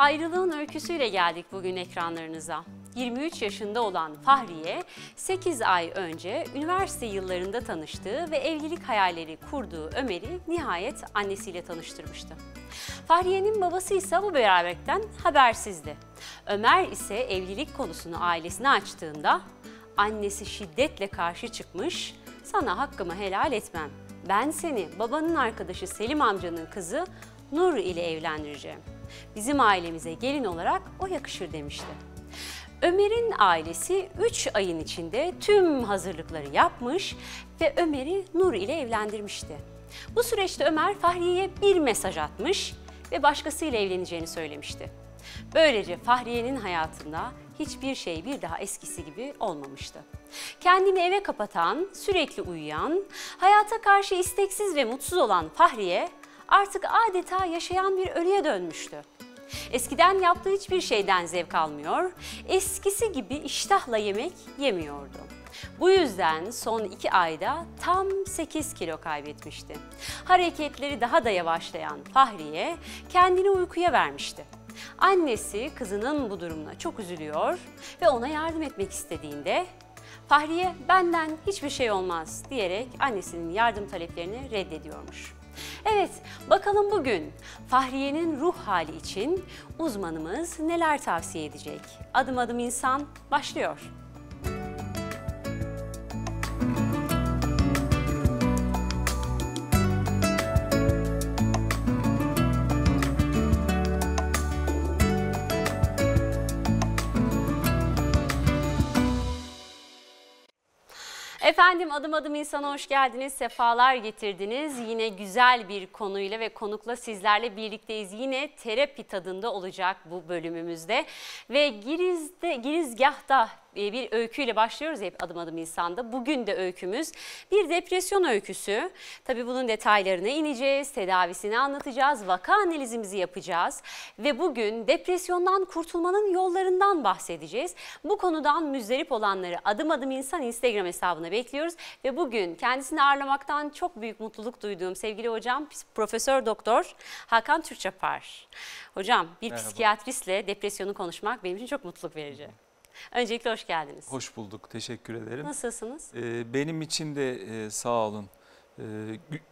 ayrılığın öyküsüyle geldik bugün ekranlarınıza. 23 yaşında olan Fahriye 8 ay önce üniversite yıllarında tanıştığı ve evlilik hayalleri kurduğu Ömer'i nihayet annesiyle tanıştırmıştı. Fahriye'nin babası ise bu beraberlikten habersizdi. Ömer ise evlilik konusunu ailesine açtığında annesi şiddetle karşı çıkmış, sana hakkımı helal etmem. Ben seni babanın arkadaşı Selim amcanın kızı Nur ile evlendireceğim.'' Bizim ailemize gelin olarak o yakışır demişti. Ömer'in ailesi 3 ayın içinde tüm hazırlıkları yapmış ve Ömer'i Nur ile evlendirmişti. Bu süreçte Ömer Fahriye'ye bir mesaj atmış ve başkasıyla evleneceğini söylemişti. Böylece Fahriye'nin hayatında hiçbir şey bir daha eskisi gibi olmamıştı. Kendini eve kapatan, sürekli uyuyan, hayata karşı isteksiz ve mutsuz olan Fahriye artık adeta yaşayan bir ölüye dönmüştü. Eskiden yaptığı hiçbir şeyden zevk almıyor, eskisi gibi iştahla yemek yemiyordu. Bu yüzden son iki ayda tam 8 kilo kaybetmişti. Hareketleri daha da yavaşlayan Fahriye kendini uykuya vermişti. Annesi kızının bu durumuna çok üzülüyor ve ona yardım etmek istediğinde Fahriye benden hiçbir şey olmaz diyerek annesinin yardım taleplerini reddediyormuş. Evet, bakalım bugün Fahriye'nin ruh hali için uzmanımız neler tavsiye edecek? Adım adım insan başlıyor. Efendim adım adım insana hoş geldiniz, sefalar getirdiniz. Yine güzel bir konuyla ve konukla sizlerle birlikteyiz. Yine terapi tadında olacak bu bölümümüzde. Ve Giriz'de, Girizgah'ta e, bir öyküyle başlıyoruz hep adım adım insanda. Bugün de öykümüz bir depresyon öyküsü. Tabii bunun detaylarına ineceğiz, tedavisini anlatacağız, vaka analizimizi yapacağız. Ve bugün depresyondan kurtulmanın yollarından bahsedeceğiz. Bu konudan müzdarip olanları adım adım insan Instagram hesabına bekliyoruz. Ve bugün kendisini ağırlamaktan çok büyük mutluluk duyduğum sevgili hocam Profesör Doktor Hakan Türkçapar. Hocam bir Merhaba. psikiyatristle depresyonu konuşmak benim için çok mutluluk verici. Hı. Öncelikle hoş geldiniz. Hoş bulduk, teşekkür ederim. Nasılsınız? Ee, benim için de e, sağ olun. Ee,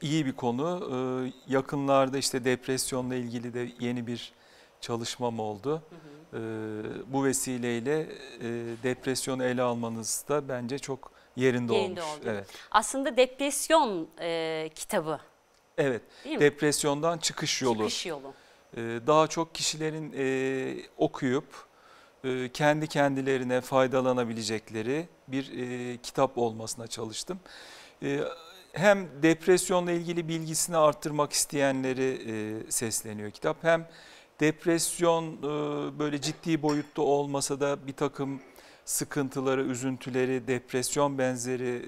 iyi bir konu. Ee, yakınlarda işte depresyonla ilgili de yeni bir çalışmam oldu. Ee, bu vesileyle e, depresyonu ele almanız da bence çok yerinde, yerinde olmuş. Oldu. Evet. Aslında depresyon e, kitabı. Evet, depresyondan çıkış yolu. Çıkış yolu. Ee, daha çok kişilerin e, okuyup e, kendi kendilerine faydalanabilecekleri bir e, kitap olmasına çalıştım. E, hem depresyonla ilgili bilgisini arttırmak isteyenleri sesleniyor kitap hem depresyon böyle ciddi boyutta olmasa da bir takım sıkıntıları, üzüntüleri, depresyon benzeri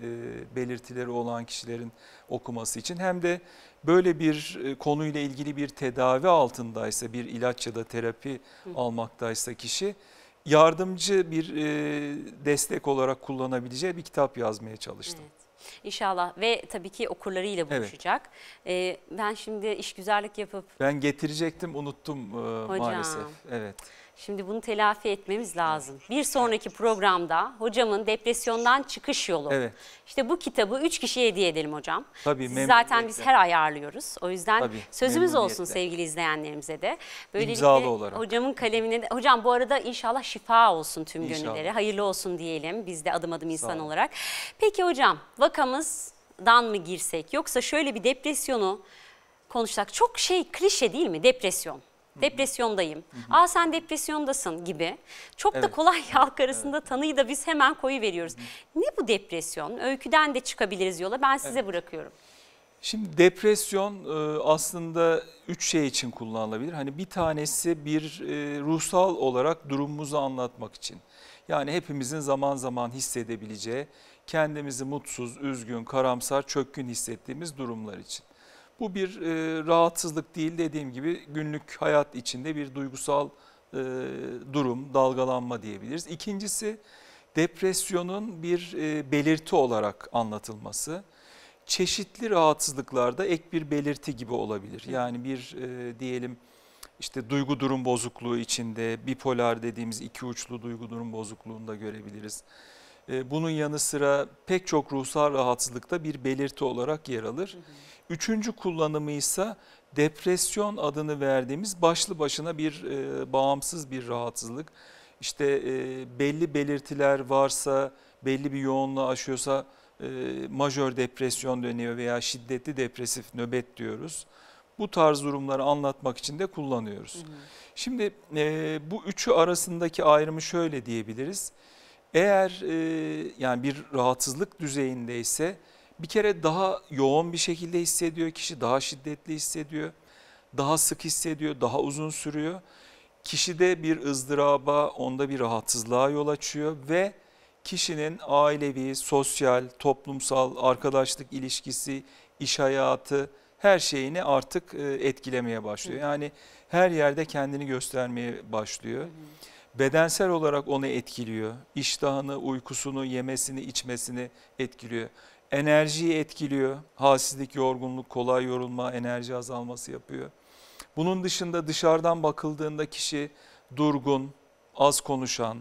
belirtileri olan kişilerin okuması için hem de böyle bir konuyla ilgili bir tedavi altındaysa, bir ilaç ya da terapi almaktaysa kişi yardımcı bir e, destek olarak kullanabileceği bir kitap yazmaya çalıştım. Evet. İnşallah ve tabii ki okurlarıyla buluşacak. Evet. Ee, ben şimdi iş işgüzarlık yapıp... Ben getirecektim unuttum e, Hocam. maalesef. Evet. Şimdi bunu telafi etmemiz lazım. Bir sonraki programda hocamın depresyondan çıkış yolu. Evet. İşte bu kitabı üç kişiye hediye edelim hocam. Tabii Siz Zaten biz her ayarlıyoruz. O yüzden Tabii, sözümüz olsun sevgili izleyenlerimize de. Böylelikle İmzalı olarak. hocamın kalemine de. Hocam bu arada inşallah şifa olsun tüm inşallah. gönüllere. Hayırlı olsun diyelim biz de adım adım insan olarak. Peki hocam vakamız dan mı girsek yoksa şöyle bir depresyonu konuşsak çok şey klişe değil mi depresyon? depresyondayım. Hı hı. Aa sen depresyondasın gibi. Çok evet. da kolay halk arasında evet. tanıyı da biz hemen koyu veriyoruz. Ne bu depresyon? Öyküden de çıkabiliriz yola. Ben size evet. bırakıyorum. Şimdi depresyon e, aslında üç şey için kullanılabilir. Hani bir tanesi bir e, ruhsal olarak durumumuzu anlatmak için. Yani hepimizin zaman zaman hissedebileceği, kendimizi mutsuz, üzgün, karamsar, çökkün hissettiğimiz durumlar için. Bu bir e, rahatsızlık değil dediğim gibi günlük hayat içinde bir duygusal e, durum, dalgalanma diyebiliriz. İkincisi depresyonun bir e, belirti olarak anlatılması. Çeşitli rahatsızlıklarda ek bir belirti gibi olabilir. Yani bir e, diyelim işte duygu durum bozukluğu içinde bipolar dediğimiz iki uçlu duygu durum bozukluğunda görebiliriz. E, bunun yanı sıra pek çok ruhsal rahatsızlıkta bir belirti olarak yer alır. Hı hı. Üçüncü kullanımı ise depresyon adını verdiğimiz başlı başına bir e, bağımsız bir rahatsızlık. İşte e, belli belirtiler varsa, belli bir yoğunluğu aşıyorsa e, majör depresyon dönüyor veya şiddetli depresif nöbet diyoruz. Bu tarz durumları anlatmak için de kullanıyoruz. Hı hı. Şimdi e, bu üçü arasındaki ayrımı şöyle diyebiliriz. Eğer e, yani bir rahatsızlık düzeyindeyse ise bir kere daha yoğun bir şekilde hissediyor kişi, daha şiddetli hissediyor, daha sık hissediyor, daha uzun sürüyor. Kişide bir ızdıraba, onda bir rahatsızlığa yol açıyor ve kişinin ailevi, sosyal, toplumsal, arkadaşlık ilişkisi, iş hayatı her şeyini artık e, etkilemeye başlıyor. Yani her yerde kendini göstermeye başlıyor. Bedensel olarak onu etkiliyor. iştahını, uykusunu, yemesini, içmesini etkiliyor enerjiyi etkiliyor. Halsizlik, yorgunluk, kolay yorulma, enerji azalması yapıyor. Bunun dışında dışarıdan bakıldığında kişi durgun, az konuşan,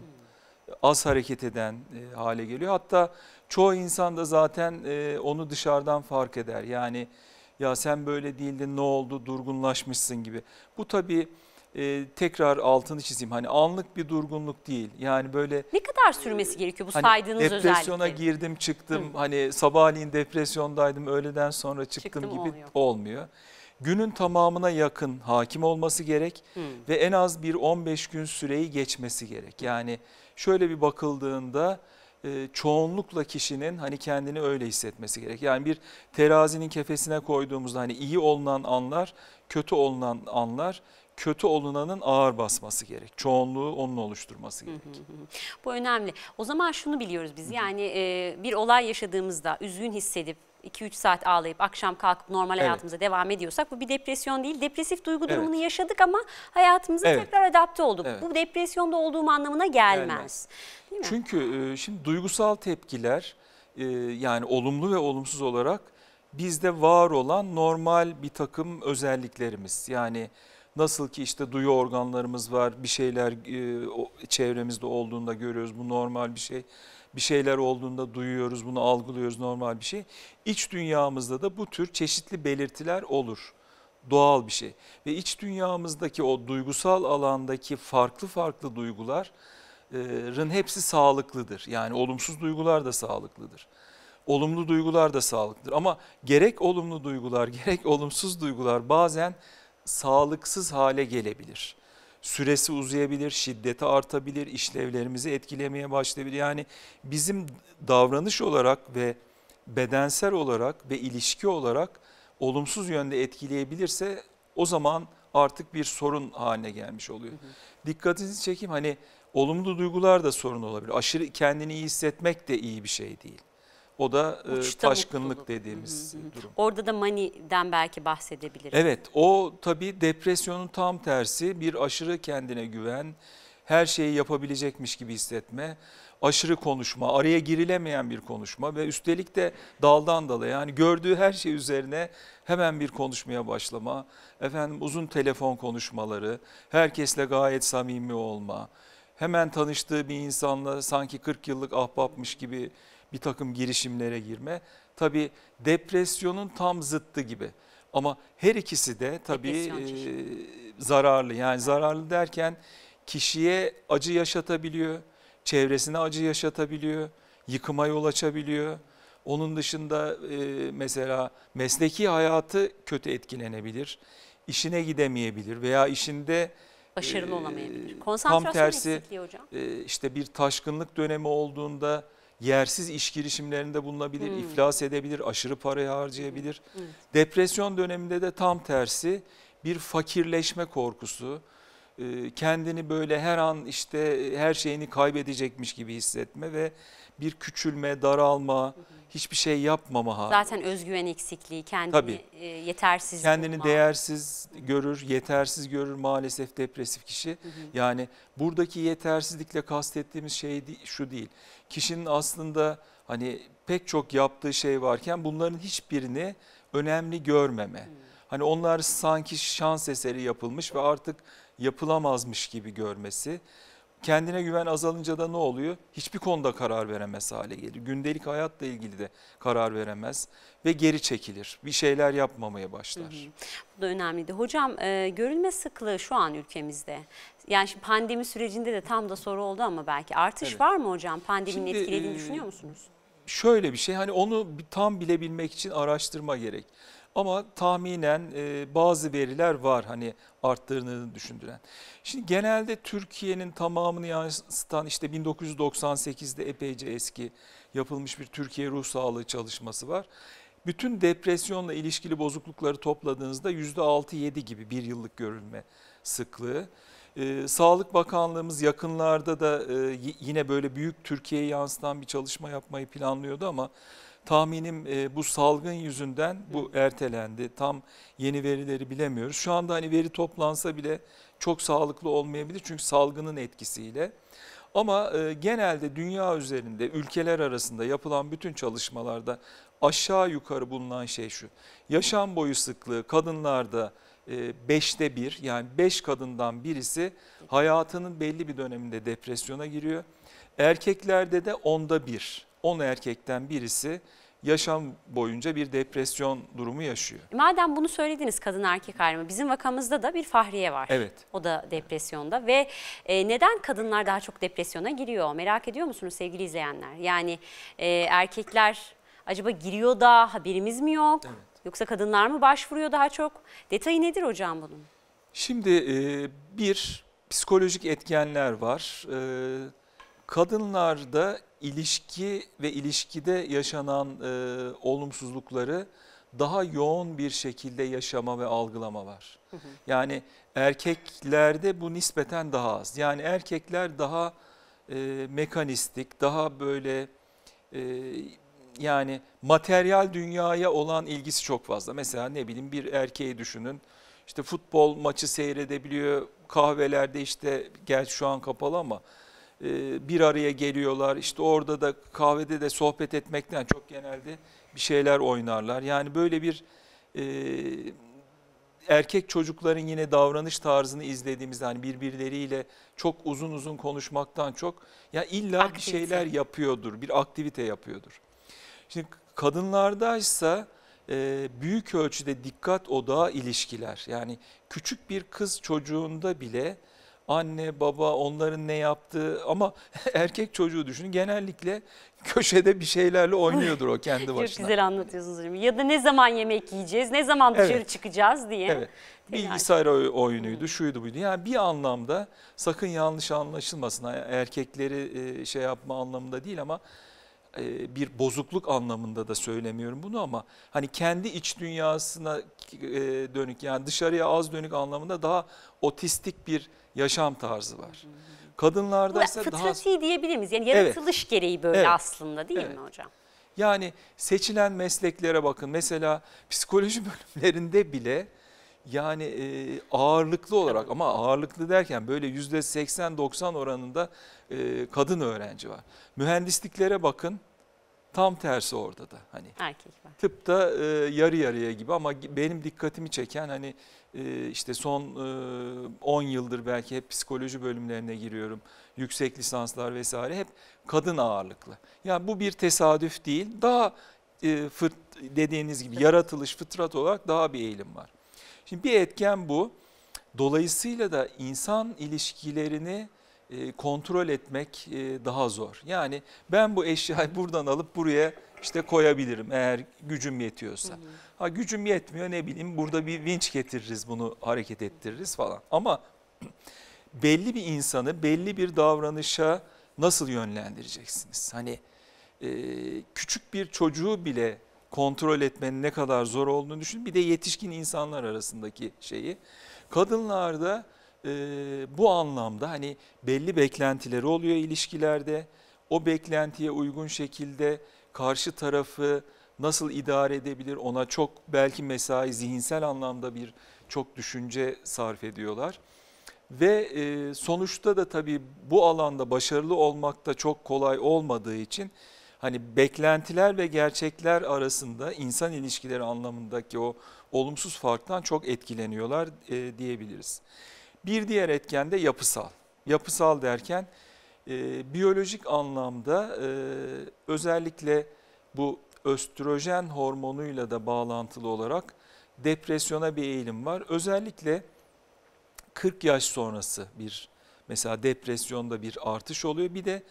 az hareket eden e, hale geliyor. Hatta çoğu insan da zaten e, onu dışarıdan fark eder. Yani ya sen böyle değildin ne oldu durgunlaşmışsın gibi. Bu tabii e, tekrar altını çizeyim. Hani anlık bir durgunluk değil. Yani böyle Ne kadar sürmesi gerekiyor bu hani saydığınız özellikle? Depresyona girdim çıktım. Hı. Hani sabahleyin depresyondaydım öğleden sonra çıktım, çıktım gibi olmuyor. olmuyor. Günün tamamına yakın hakim olması gerek Hı. ve en az bir 15 gün süreyi geçmesi gerek. Yani şöyle bir bakıldığında e, çoğunlukla kişinin hani kendini öyle hissetmesi gerek. Yani bir terazinin kefesine koyduğumuzda hani iyi olunan anlar, kötü olunan anlar kötü olunanın ağır basması gerek. Çoğunluğu onun oluşturması gerek. Bu önemli. O zaman şunu biliyoruz biz yani e, bir olay yaşadığımızda üzgün hissedip 2-3 saat ağlayıp akşam kalkıp normal evet. hayatımıza devam ediyorsak bu bir depresyon değil. Depresif duygu evet. yaşadık ama hayatımıza evet. tekrar adapte olduk. Evet. Bu depresyonda olduğum anlamına gelmez. gelmez. Değil mi? Çünkü e, şimdi duygusal tepkiler e, yani olumlu ve olumsuz olarak bizde var olan normal bir takım özelliklerimiz. Yani Nasıl ki işte duyu organlarımız var, bir şeyler e, çevremizde olduğunda görüyoruz, bu normal bir şey. Bir şeyler olduğunda duyuyoruz, bunu algılıyoruz, normal bir şey. İç dünyamızda da bu tür çeşitli belirtiler olur. Doğal bir şey. Ve iç dünyamızdaki o duygusal alandaki farklı farklı duyguların hepsi sağlıklıdır. Yani olumsuz duygular da sağlıklıdır olumlu duygular da sağlıklıdır. Ama gerek olumlu duygular gerek olumsuz duygular bazen sağlıksız hale gelebilir. Süresi uzayabilir, şiddeti artabilir, işlevlerimizi etkilemeye başlayabilir. Yani bizim davranış olarak ve bedensel olarak ve ilişki olarak olumsuz yönde etkileyebilirse o zaman artık bir sorun haline gelmiş oluyor. Hı hı. Dikkatinizi çekeyim hani olumlu duygular da sorun olabilir. Aşırı kendini iyi hissetmek de iyi bir şey değil. O da e, taşkınlık mutluluk. dediğimiz hı hı. durum. Orada da maniden belki bahsedebiliriz. Evet o tabii depresyonun tam tersi bir aşırı kendine güven, her şeyi yapabilecekmiş gibi hissetme, aşırı konuşma, araya girilemeyen bir konuşma ve üstelik de daldan dala yani gördüğü her şey üzerine hemen bir konuşmaya başlama, efendim uzun telefon konuşmaları, herkesle gayet samimi olma, hemen tanıştığı bir insanla sanki 40 yıllık ahbapmış gibi bir takım girişimlere girme. tabi depresyonun tam zıttı gibi. Ama her ikisi de tabi e, zararlı. Yani evet. zararlı derken kişiye acı yaşatabiliyor, çevresine acı yaşatabiliyor, yıkıma yol açabiliyor. Onun dışında e, mesela mesleki hayatı kötü etkilenebilir, işine gidemeyebilir veya işinde başarılı e, olamayabilir. Konsantrasyon tam tersi, hocam. E, işte bir taşkınlık dönemi olduğunda yersiz iş girişimlerinde bulunabilir, hmm. iflas edebilir, aşırı parayı harcayabilir. Hmm. Depresyon döneminde de tam tersi bir fakirleşme korkusu, e, kendini böyle her an işte e, her şeyini kaybedecekmiş gibi hissetme ve bir küçülme, daralma, hmm hiçbir şey yapmama hali. Zaten özgüven eksikliği, kendini Tabii. E, yetersiz Kendini bulma. değersiz görür, yetersiz görür maalesef depresif kişi. Hı hı. Yani buradaki yetersizlikle kastettiğimiz şey şu değil. Kişinin aslında hani pek çok yaptığı şey varken bunların hiçbirini önemli görmeme. Hı. Hani onlar sanki şans eseri yapılmış ve artık yapılamazmış gibi görmesi. Kendine güven azalınca da ne oluyor? Hiçbir konuda karar veremez hale gelir. Gündelik hayatla ilgili de karar veremez ve geri çekilir. Bir şeyler yapmamaya başlar. Hı hı. Bu da önemliydi. Hocam e, görülme sıklığı şu an ülkemizde. Yani şimdi pandemi sürecinde de tam da soru oldu ama belki artış evet. var mı hocam? Pandeminin şimdi, etkilediğini e, düşünüyor musunuz? Şöyle bir şey hani onu tam bilebilmek için araştırma gerek. Ama tahminen e, bazı veriler var hani arttığını düşündüren. Şimdi genelde Türkiye'nin tamamını yansıtan işte 1998'de epeyce eski yapılmış bir Türkiye Ruh Sağlığı çalışması var. Bütün depresyonla ilişkili bozuklukları topladığınızda %6-7 gibi bir yıllık görülme sıklığı. Ee, Sağlık Bakanlığımız yakınlarda da e, yine böyle büyük Türkiye'yi yansıtan bir çalışma yapmayı planlıyordu ama Tahminim e, bu salgın yüzünden bu ertelendi. Tam yeni verileri bilemiyoruz. Şu anda hani veri toplansa bile çok sağlıklı olmayabilir çünkü salgının etkisiyle. Ama e, genelde dünya üzerinde ülkeler arasında yapılan bütün çalışmalarda aşağı yukarı bulunan şey şu. Yaşam boyu sıklığı kadınlarda 5'te e, 1 yani 5 kadından birisi hayatının belli bir döneminde depresyona giriyor. Erkeklerde de onda 1. 10 erkekten birisi yaşam boyunca bir depresyon durumu yaşıyor. E, madem bunu söylediniz kadın erkek ayrımı bizim vakamızda da bir Fahriye var. Evet. O da depresyonda ve e, neden kadınlar daha çok depresyona giriyor merak ediyor musunuz sevgili izleyenler? Yani e, erkekler acaba giriyor da haberimiz mi yok? Evet. Yoksa kadınlar mı başvuruyor daha çok? Detayı nedir hocam bunun? Şimdi e, bir psikolojik etkenler var. E, kadınlarda ilişki ve ilişkide yaşanan e, olumsuzlukları daha yoğun bir şekilde yaşama ve algılama var. Yani erkeklerde bu nispeten daha az. Yani erkekler daha e, mekanistik, daha böyle e, yani materyal dünyaya olan ilgisi çok fazla. Mesela ne bileyim bir erkeği düşünün. işte futbol maçı seyredebiliyor, kahvelerde işte gel şu an kapalı ama e, bir araya geliyorlar. İşte orada da kahvede de sohbet etmekten çok genelde bir şeyler oynarlar. Yani böyle bir e, erkek çocukların yine davranış tarzını izlediğimizde hani birbirleriyle çok uzun uzun konuşmaktan çok ya illa aktivite. bir şeyler yapıyordur, bir aktivite yapıyordur. Şimdi kadınlardaysa e, büyük ölçüde dikkat odağı ilişkiler. Yani küçük bir kız çocuğunda bile anne baba onların ne yaptığı ama erkek çocuğu düşünün genellikle köşede bir şeylerle oynuyordur o kendi başına. Çok güzel anlatıyorsunuz hocam. Ya da ne zaman yemek yiyeceğiz, ne zaman dışarı evet. çıkacağız diye. Evet. E, Bilgisayar oyunuydu, şuydu buydu. Yani bir anlamda sakın yanlış anlaşılmasın. Hani erkekleri e, şey yapma anlamında değil ama e, bir bozukluk anlamında da söylemiyorum bunu ama hani kendi iç dünyasına e, dönük yani dışarıya az dönük anlamında daha otistik bir yaşam tarzı var. Kadınlarda ise daha... Fıtrati diyebilir miyiz? Yani yaratılış evet. gereği böyle evet. aslında değil evet. mi hocam? Yani seçilen mesleklere bakın. Mesela psikoloji bölümlerinde bile yani e, ağırlıklı olarak ama ağırlıklı derken böyle yüzde 80-90 oranında e, kadın öğrenci var. Mühendisliklere bakın tam tersi orada da hani. Erkek var. Tıpta e, yarı yarıya gibi ama benim dikkatimi çeken hani e, işte son e, 10 yıldır belki hep psikoloji bölümlerine giriyorum. Yüksek lisanslar vesaire hep kadın ağırlıklı. Yani bu bir tesadüf değil. Daha e, fırt, dediğiniz gibi yaratılış fıtrat olarak daha bir eğilim var. Şimdi bir etken bu. Dolayısıyla da insan ilişkilerini e, kontrol etmek e, daha zor. Yani ben bu eşyayı buradan alıp buraya işte koyabilirim eğer gücüm yetiyorsa. Ha gücüm yetmiyor ne bileyim burada bir vinç getiririz bunu hareket ettiririz falan. Ama belli bir insanı belli bir davranışa nasıl yönlendireceksiniz? Hani e, küçük bir çocuğu bile kontrol etmenin ne kadar zor olduğunu düşün. Bir de yetişkin insanlar arasındaki şeyi. Kadınlarda e, bu anlamda hani belli beklentileri oluyor ilişkilerde. O beklentiye uygun şekilde karşı tarafı nasıl idare edebilir ona çok belki mesai zihinsel anlamda bir çok düşünce sarf ediyorlar. Ve e, sonuçta da tabii bu alanda başarılı olmak da çok kolay olmadığı için hani beklentiler ve gerçekler arasında insan ilişkileri anlamındaki o olumsuz farktan çok etkileniyorlar e, diyebiliriz. Bir diğer etken de yapısal. Yapısal derken e, biyolojik anlamda e, özellikle bu östrojen hormonuyla da bağlantılı olarak depresyona bir eğilim var. Özellikle 40 yaş sonrası bir mesela depresyonda bir artış oluyor. Bir de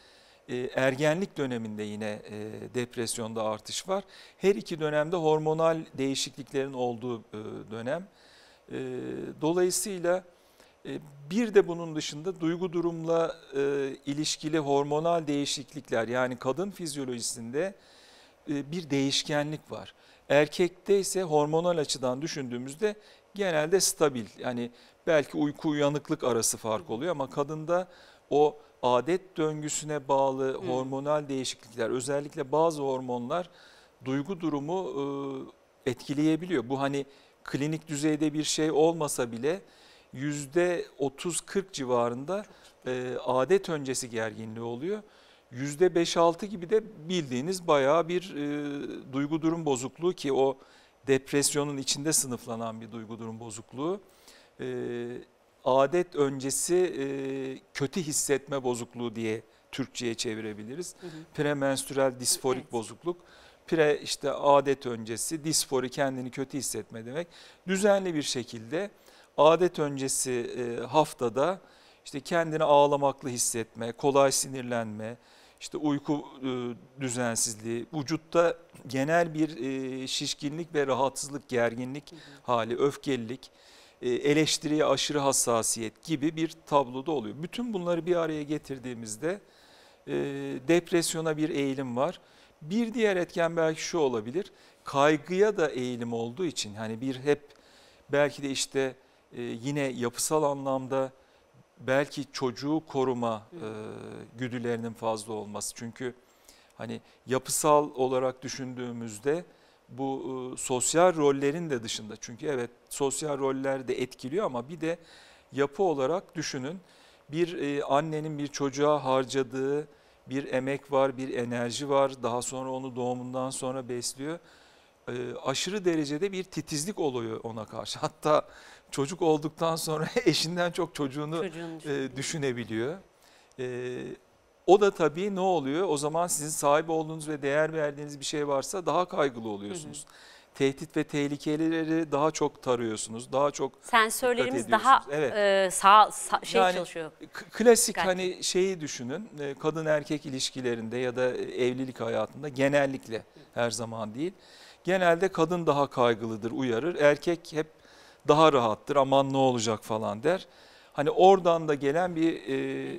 e, ergenlik döneminde yine e, depresyonda artış var. Her iki dönemde hormonal değişikliklerin olduğu e, dönem. Dolayısıyla bir de bunun dışında duygu durumla ilişkili hormonal değişiklikler yani kadın fizyolojisinde bir değişkenlik var. Erkekte ise hormonal açıdan düşündüğümüzde genelde stabil yani belki uyku uyanıklık arası fark oluyor ama kadında o adet döngüsüne bağlı Hı. hormonal değişiklikler özellikle bazı hormonlar duygu durumu e, etkileyebiliyor. Bu hani klinik düzeyde bir şey olmasa bile yüzde 30-40 civarında e, adet öncesi gerginliği oluyor. Yüzde 5-6 gibi de bildiğiniz bayağı bir e, duygu durum bozukluğu ki o depresyonun içinde sınıflanan bir duygu durum bozukluğu. E, adet öncesi e, kötü hissetme bozukluğu diye Türkçe'ye çevirebiliriz. Premenstrüel disforik evet. bozukluk. Pre işte adet öncesi, disfori kendini kötü hissetme demek. Düzenli bir şekilde adet öncesi e, haftada işte kendini ağlamaklı hissetme, kolay sinirlenme, işte uyku e, düzensizliği, vücutta genel bir e, şişkinlik ve rahatsızlık, gerginlik hı hı. hali, öfkelilik. E, eleştiriye aşırı hassasiyet gibi bir tabloda oluyor. Bütün bunları bir araya getirdiğimizde e, depresyona bir eğilim var. Bir diğer etken belki şu olabilir. Kaygıya da eğilim olduğu için hani bir hep belki de işte e, yine yapısal anlamda belki çocuğu koruma güdülerinin fazla olması. Çünkü hani yapısal olarak düşündüğümüzde bu e, sosyal rollerin de dışında çünkü evet sosyal roller de etkiliyor ama bir de yapı olarak düşünün bir e, annenin bir çocuğa harcadığı bir emek var, bir enerji var. Daha sonra onu doğumundan sonra besliyor. E, aşırı derecede bir titizlik oluyor ona karşı. Hatta çocuk olduktan sonra eşinden çok çocuğunu e, düşünebiliyor. E, o da tabii ne oluyor? O zaman sizin sahip olduğunuz ve değer verdiğiniz bir şey varsa daha kaygılı oluyorsunuz. Hı hı tehdit ve tehlikeleri daha çok tarıyorsunuz. Daha çok sensörlerimiz daha evet. e, sağ, sağ şey yani, çalışıyor. Klasik Gerçekten. hani şeyi düşünün. E, kadın erkek ilişkilerinde ya da e, evlilik hayatında genellikle her zaman değil. Genelde kadın daha kaygılıdır, uyarır. Erkek hep daha rahattır. Aman ne olacak falan der. Hani oradan da gelen bir e,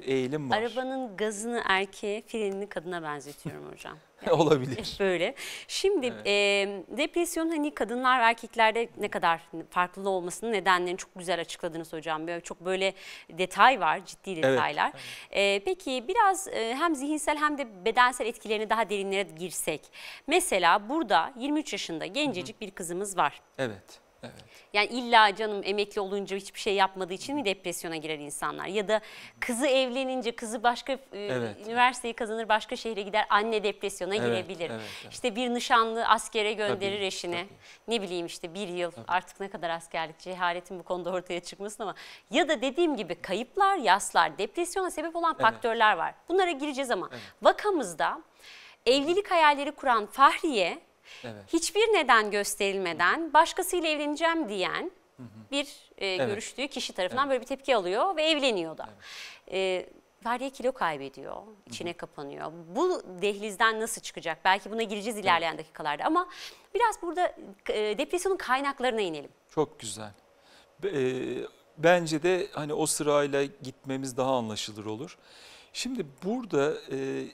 eğilim var. Arabanın gazını erkeğe, frenini kadına benzetiyorum hocam. Yani Olabilir. Böyle. Şimdi evet. e, depresyon hani kadınlar ve erkeklerde ne kadar farklı olmasının nedenlerini çok güzel açıkladınız hocam. Böyle çok böyle detay var, ciddi detaylar. Evet. E, peki biraz e, hem zihinsel hem de bedensel etkilerini daha derinlere girsek. Mesela burada 23 yaşında gencecik Hı -hı. bir kızımız var. Evet. Yani illa canım emekli olunca hiçbir şey yapmadığı için mi depresyona girer insanlar? Ya da kızı evlenince kızı başka e, evet. üniversiteyi kazanır başka şehre gider anne depresyona evet, girebilir. Evet, evet. İşte bir nişanlı askere gönderir tabii, eşini. Tabii. Ne bileyim işte bir yıl tabii. artık ne kadar askerlik cehaletin bu konuda ortaya çıkmasın ama. Ya da dediğim gibi kayıplar, yaslar, depresyona sebep olan evet. faktörler var. Bunlara gireceğiz ama evet. vakamızda evlilik hayalleri kuran Fahriye Evet. Hiçbir neden gösterilmeden başkasıyla evleneceğim diyen bir e, evet. görüştüğü kişi tarafından evet. böyle bir tepki alıyor ve evleniyor da. Evet. E, kilo kaybediyor, içine -hı. kapanıyor. Bu dehlizden nasıl çıkacak? Belki buna gireceğiz ilerleyen evet. dakikalarda ama biraz burada e, depresyonun kaynaklarına inelim. Çok güzel. E, bence de hani o sırayla gitmemiz daha anlaşılır olur. Şimdi burada e,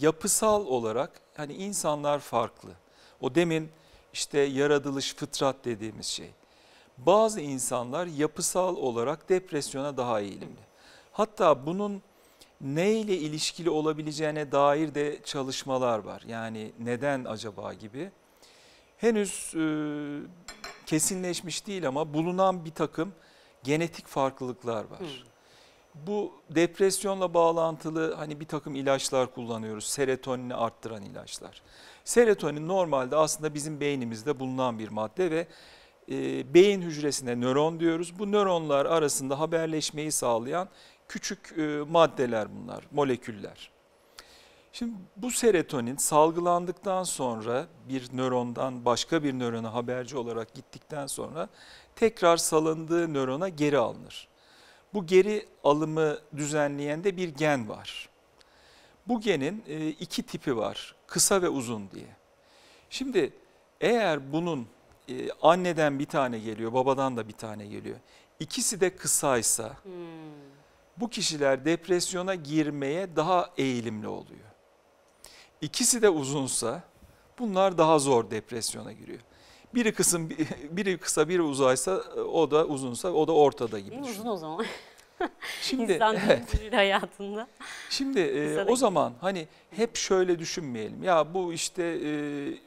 yapısal olarak hani insanlar farklı. O demin işte yaratılış fıtrat dediğimiz şey. Bazı insanlar yapısal olarak depresyona daha eğilimli. Hatta bunun ne ile ilişkili olabileceğine dair de çalışmalar var. Yani neden acaba gibi. Henüz e, kesinleşmiş değil ama bulunan bir takım genetik farklılıklar var. Hmm. Bu depresyonla bağlantılı hani bir takım ilaçlar kullanıyoruz. Serotonini arttıran ilaçlar. Serotonin normalde aslında bizim beynimizde bulunan bir madde ve e, beyin hücresine nöron diyoruz. Bu nöronlar arasında haberleşmeyi sağlayan küçük e, maddeler bunlar, moleküller. Şimdi bu serotonin salgılandıktan sonra bir nörondan başka bir nörona haberci olarak gittikten sonra tekrar salındığı nörona geri alınır. Bu geri alımı düzenleyen de bir gen var. Bu genin e, iki tipi var kısa ve uzun diye. Şimdi eğer bunun e, anneden bir tane geliyor, babadan da bir tane geliyor. İkisi de kısaysa hmm. bu kişiler depresyona girmeye daha eğilimli oluyor. İkisi de uzunsa bunlar daha zor depresyona giriyor. Biri kısa biri kısa biri uzaysa e, o da uzunsa o da ortada gibi. Uzun o zaman. Şimdi, İnsan evet. hayatında. Şimdi e, o zaman hani hep şöyle düşünmeyelim. Ya bu işte e,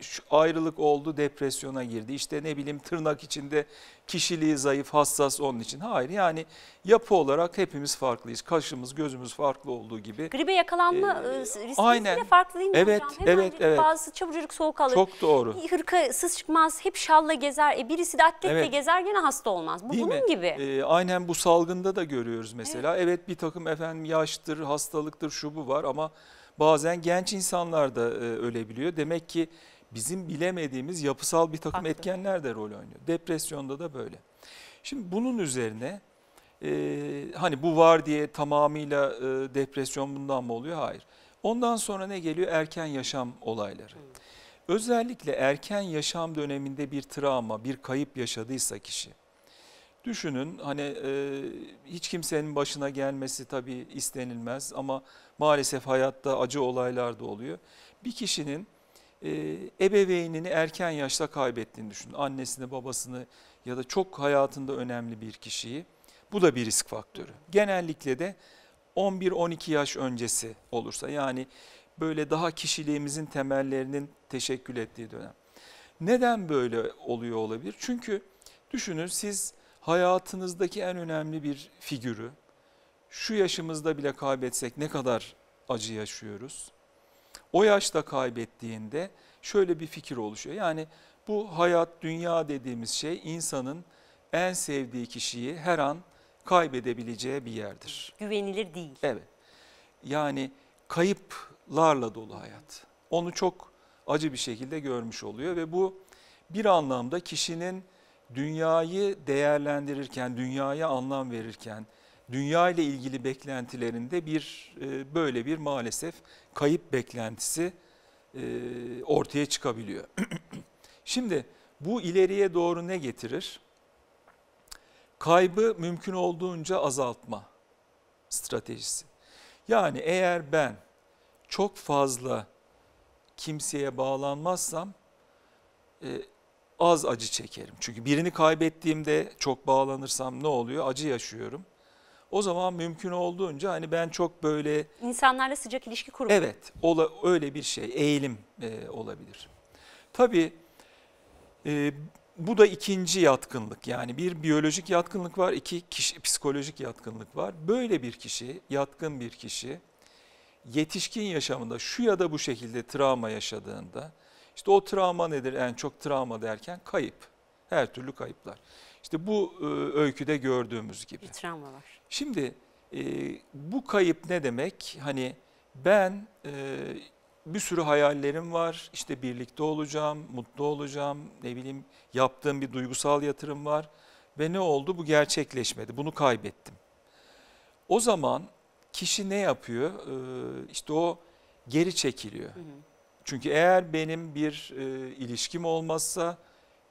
şu ayrılık oldu depresyona girdi. İşte ne bileyim tırnak içinde kişiliği zayıf, hassas onun için. Hayır yani yapı olarak hepimiz farklıyız. Kaşımız, gözümüz farklı olduğu gibi. Gribe yakalanma ee, ıı, riski aynen. farklı değil mi evet, hocam? Hemen evet, evet. Bazısı çabucak soğuk alır. Çok doğru. Hırka sız çıkmaz, hep şalla gezer. E, birisi de atletle evet. gezer gene hasta olmaz. Bu değil bunun mi? gibi. Ee, aynen bu salgında da görüyoruz mesela. Evet. evet bir takım efendim yaştır, hastalıktır, şu bu var ama bazen genç insanlar da e, ölebiliyor. Demek ki bizim bilemediğimiz yapısal bir takım Haklı. etkenler de rol oynuyor. Depresyonda da böyle. Şimdi bunun üzerine e, hani bu var diye tamamıyla e, depresyon bundan mı oluyor? Hayır. Ondan sonra ne geliyor? Erken yaşam olayları. Özellikle erken yaşam döneminde bir travma, bir kayıp yaşadıysa kişi. Düşünün hani e, hiç kimsenin başına gelmesi tabii istenilmez ama maalesef hayatta acı olaylar da oluyor. Bir kişinin e, ebeveynini erken yaşta kaybettiğini düşün. Annesini, babasını ya da çok hayatında önemli bir kişiyi. Bu da bir risk faktörü. Genellikle de 11-12 yaş öncesi olursa yani böyle daha kişiliğimizin temellerinin teşekkül ettiği dönem. Neden böyle oluyor olabilir? Çünkü düşünün siz hayatınızdaki en önemli bir figürü şu yaşımızda bile kaybetsek ne kadar acı yaşıyoruz o yaşta kaybettiğinde şöyle bir fikir oluşuyor. Yani bu hayat, dünya dediğimiz şey insanın en sevdiği kişiyi her an kaybedebileceği bir yerdir. Güvenilir değil. Evet. Yani kayıplarla dolu hayat. Onu çok acı bir şekilde görmüş oluyor ve bu bir anlamda kişinin dünyayı değerlendirirken, dünyaya anlam verirken, dünya ile ilgili beklentilerinde bir e, böyle bir maalesef kayıp beklentisi e, ortaya çıkabiliyor. Şimdi bu ileriye doğru ne getirir? Kaybı mümkün olduğunca azaltma stratejisi. Yani eğer ben çok fazla kimseye bağlanmazsam e, az acı çekerim. Çünkü birini kaybettiğimde çok bağlanırsam ne oluyor? Acı yaşıyorum. O zaman mümkün olduğunca hani ben çok böyle... insanlarla sıcak ilişki kurmak. Evet ola, öyle bir şey eğilim e, olabilir. Tabii e, bu da ikinci yatkınlık yani bir biyolojik yatkınlık var iki kişi, psikolojik yatkınlık var. Böyle bir kişi yatkın bir kişi yetişkin yaşamında şu ya da bu şekilde travma yaşadığında işte o travma nedir en yani çok travma derken kayıp her türlü kayıplar. İşte bu e, öyküde gördüğümüz gibi. Bir travma var. Şimdi e, bu kayıp ne demek? Hani ben e, bir sürü hayallerim var. İşte birlikte olacağım, mutlu olacağım, ne bileyim yaptığım bir duygusal yatırım var. Ve ne oldu? Bu gerçekleşmedi. Bunu kaybettim. O zaman kişi ne yapıyor? Ee, işte o geri çekiliyor. Hı hı. Çünkü eğer benim bir e, ilişkim olmazsa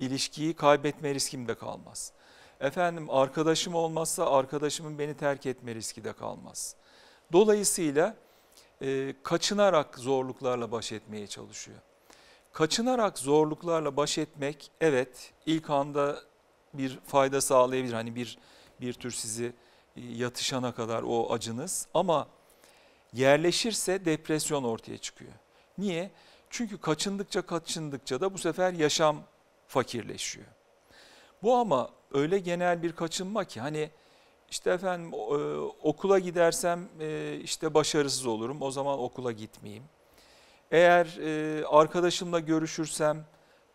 ilişkiyi kaybetme riskim de kalmaz. Efendim arkadaşım olmazsa arkadaşımın beni terk etme riski de kalmaz. Dolayısıyla e, kaçınarak zorluklarla baş etmeye çalışıyor. Kaçınarak zorluklarla baş etmek evet ilk anda bir fayda sağlayabilir. Hani bir bir tür sizi e, yatışana kadar o acınız ama yerleşirse depresyon ortaya çıkıyor. Niye? Çünkü kaçındıkça kaçındıkça da bu sefer yaşam fakirleşiyor. Bu ama öyle genel bir kaçınma ki hani işte efendim e, okula gidersem e, işte başarısız olurum o zaman okula gitmeyeyim. Eğer e, arkadaşımla görüşürsem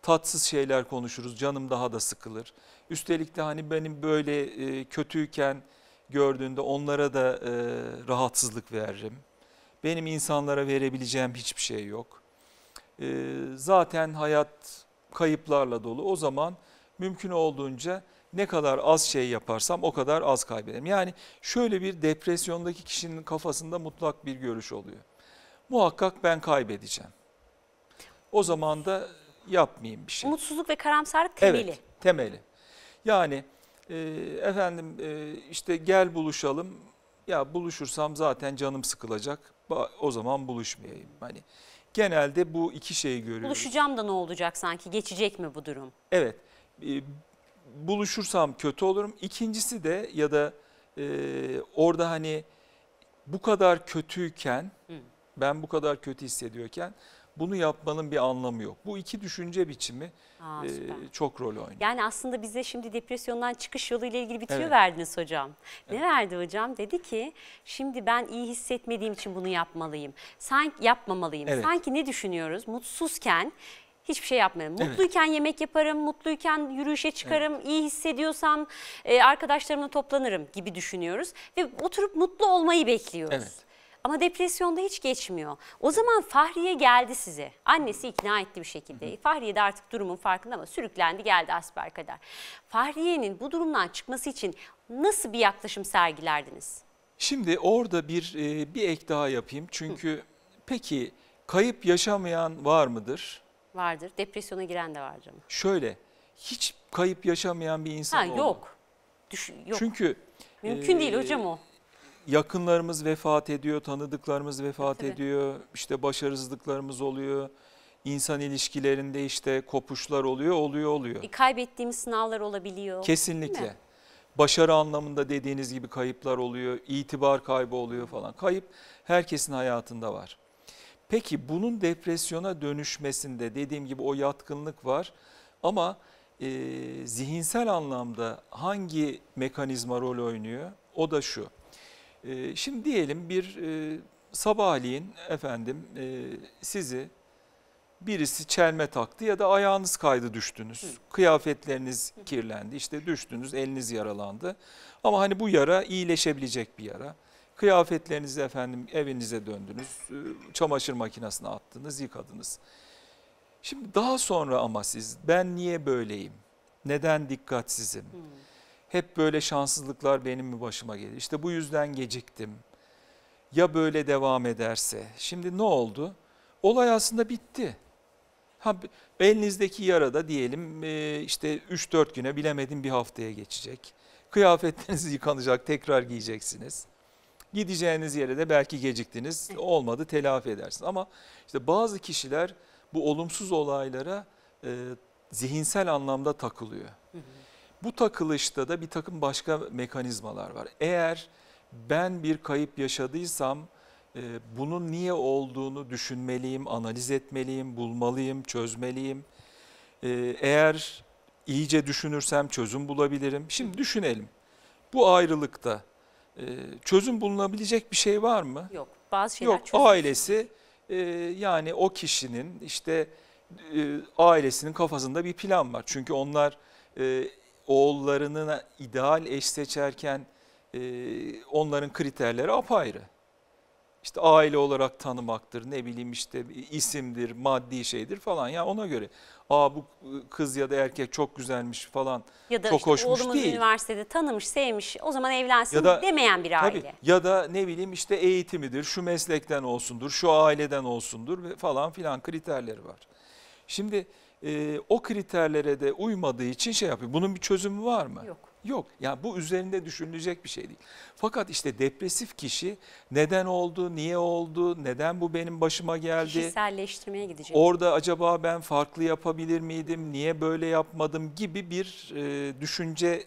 tatsız şeyler konuşuruz canım daha da sıkılır. Üstelik de hani benim böyle kötüyken gördüğünde onlara da rahatsızlık veririm. Benim insanlara verebileceğim hiçbir şey yok. Zaten hayat kayıplarla dolu o zaman mümkün olduğunca ne kadar az şey yaparsam o kadar az kaybederim. Yani şöyle bir depresyondaki kişinin kafasında mutlak bir görüş oluyor. Muhakkak ben kaybedeceğim. O zaman da yapmayayım bir şey. Umutsuzluk ve karamsarlık temeli. Evet temeli. Yani e, efendim e, işte gel buluşalım ya buluşursam zaten canım sıkılacak o zaman buluşmayayım. Hani genelde bu iki şeyi görüyoruz. Buluşacağım da ne olacak sanki geçecek mi bu durum? Evet. Ee, buluşursam kötü olurum. İkincisi de ya da e, orada hani bu kadar kötüyken Hı. ben bu kadar kötü hissediyorken bunu yapmanın bir anlamı yok. Bu iki düşünce biçimi Aa, e, çok rol oynuyor. Yani aslında bize şimdi depresyondan çıkış yolu ile ilgili bir tüyo evet. verdiniz hocam. Ne evet. verdi hocam? Dedi ki şimdi ben iyi hissetmediğim için bunu yapmalıyım. Sanki yapmamalıyım. Evet. Sanki ne düşünüyoruz? Mutsuzken hiçbir şey yapmıyorum. Evet. Mutluyken yemek yaparım, mutluyken yürüyüşe çıkarım, evet. iyi hissediyorsam e, arkadaşlarımla toplanırım gibi düşünüyoruz. Ve oturup mutlu olmayı bekliyoruz. Evet. Ama depresyonda hiç geçmiyor. O zaman Fahriye geldi size. Annesi ikna etti bir şekilde. Hı hı. Fahriye de artık durumun farkında ama sürüklendi geldi asper kadar. Fahriye'nin bu durumdan çıkması için nasıl bir yaklaşım sergilerdiniz? Şimdi orada bir e, bir ek daha yapayım. Çünkü hı. peki kayıp yaşamayan var mıdır? Vardır. Depresyona giren de vardır ama. Şöyle hiç kayıp yaşamayan bir insan ha, yok. olmadı. yok. Çünkü mümkün e, değil hocam o. Yakınlarımız vefat ediyor, tanıdıklarımız vefat Tabii. ediyor. İşte başarısızlıklarımız oluyor. İnsan ilişkilerinde işte kopuşlar oluyor, oluyor, oluyor. E, kaybettiğimiz sınavlar olabiliyor. Kesinlikle. Başarı anlamında dediğiniz gibi kayıplar oluyor, itibar kaybı oluyor falan. Kayıp herkesin hayatında var. Peki bunun depresyona dönüşmesinde dediğim gibi o yatkınlık var ama e, zihinsel anlamda hangi mekanizma rol oynuyor? O da şu. E, şimdi diyelim bir e, sabahleyin efendim e, sizi birisi çelme taktı ya da ayağınız kaydı düştünüz. Kıyafetleriniz kirlendi işte düştünüz eliniz yaralandı. Ama hani bu yara iyileşebilecek bir yara. Kıyafetlerinizi efendim evinize döndünüz, e, çamaşır makinesine attınız, yıkadınız. Şimdi daha sonra ama siz ben niye böyleyim? Neden dikkatsizim? Hmm. Hep böyle şanssızlıklar benim mi başıma geliyor? İşte bu yüzden geciktim. Ya böyle devam ederse? Şimdi ne oldu? Olay aslında bitti. Ha, elinizdeki yarada diyelim e, işte 3-4 güne bilemedim bir haftaya geçecek. Kıyafetleriniz yıkanacak tekrar giyeceksiniz. Gideceğiniz yere de belki geciktiniz olmadı telafi edersin. Ama işte bazı kişiler bu olumsuz olaylara e, zihinsel anlamda takılıyor. Bu takılışta da bir takım başka mekanizmalar var. Eğer ben bir kayıp yaşadıysam e, bunun niye olduğunu düşünmeliyim, analiz etmeliyim, bulmalıyım, çözmeliyim. E, eğer iyice düşünürsem çözüm bulabilirim. Şimdi düşünelim bu ayrılıkta ee, çözüm bulunabilecek bir şey var mı? Yok. Bazı şeyler Yok. Çözüm. Ailesi e, yani o kişinin işte e, ailesinin kafasında bir plan var. Çünkü onlar e, oğullarının ideal eş seçerken e, onların kriterleri apayrı işte aile olarak tanımaktır ne bileyim işte isimdir maddi şeydir falan ya yani ona göre aa bu kız ya da erkek çok güzelmiş falan ya da çok işte hoşmuş oğlumun değil. üniversitede tanımış sevmiş o zaman evlensin ya da, demeyen bir tabii, aile. Ya da ne bileyim işte eğitimidir şu meslekten olsundur şu aileden olsundur falan filan kriterleri var. Şimdi e, o kriterlere de uymadığı için şey yapıyor bunun bir çözümü var mı? Yok. Yok yani bu üzerinde düşünülecek bir şey değil. Fakat işte depresif kişi neden oldu, niye oldu, neden bu benim başıma geldi? Kişiselleştirmeye gidecek. Orada acaba ben farklı yapabilir miydim, niye böyle yapmadım gibi bir e, düşünce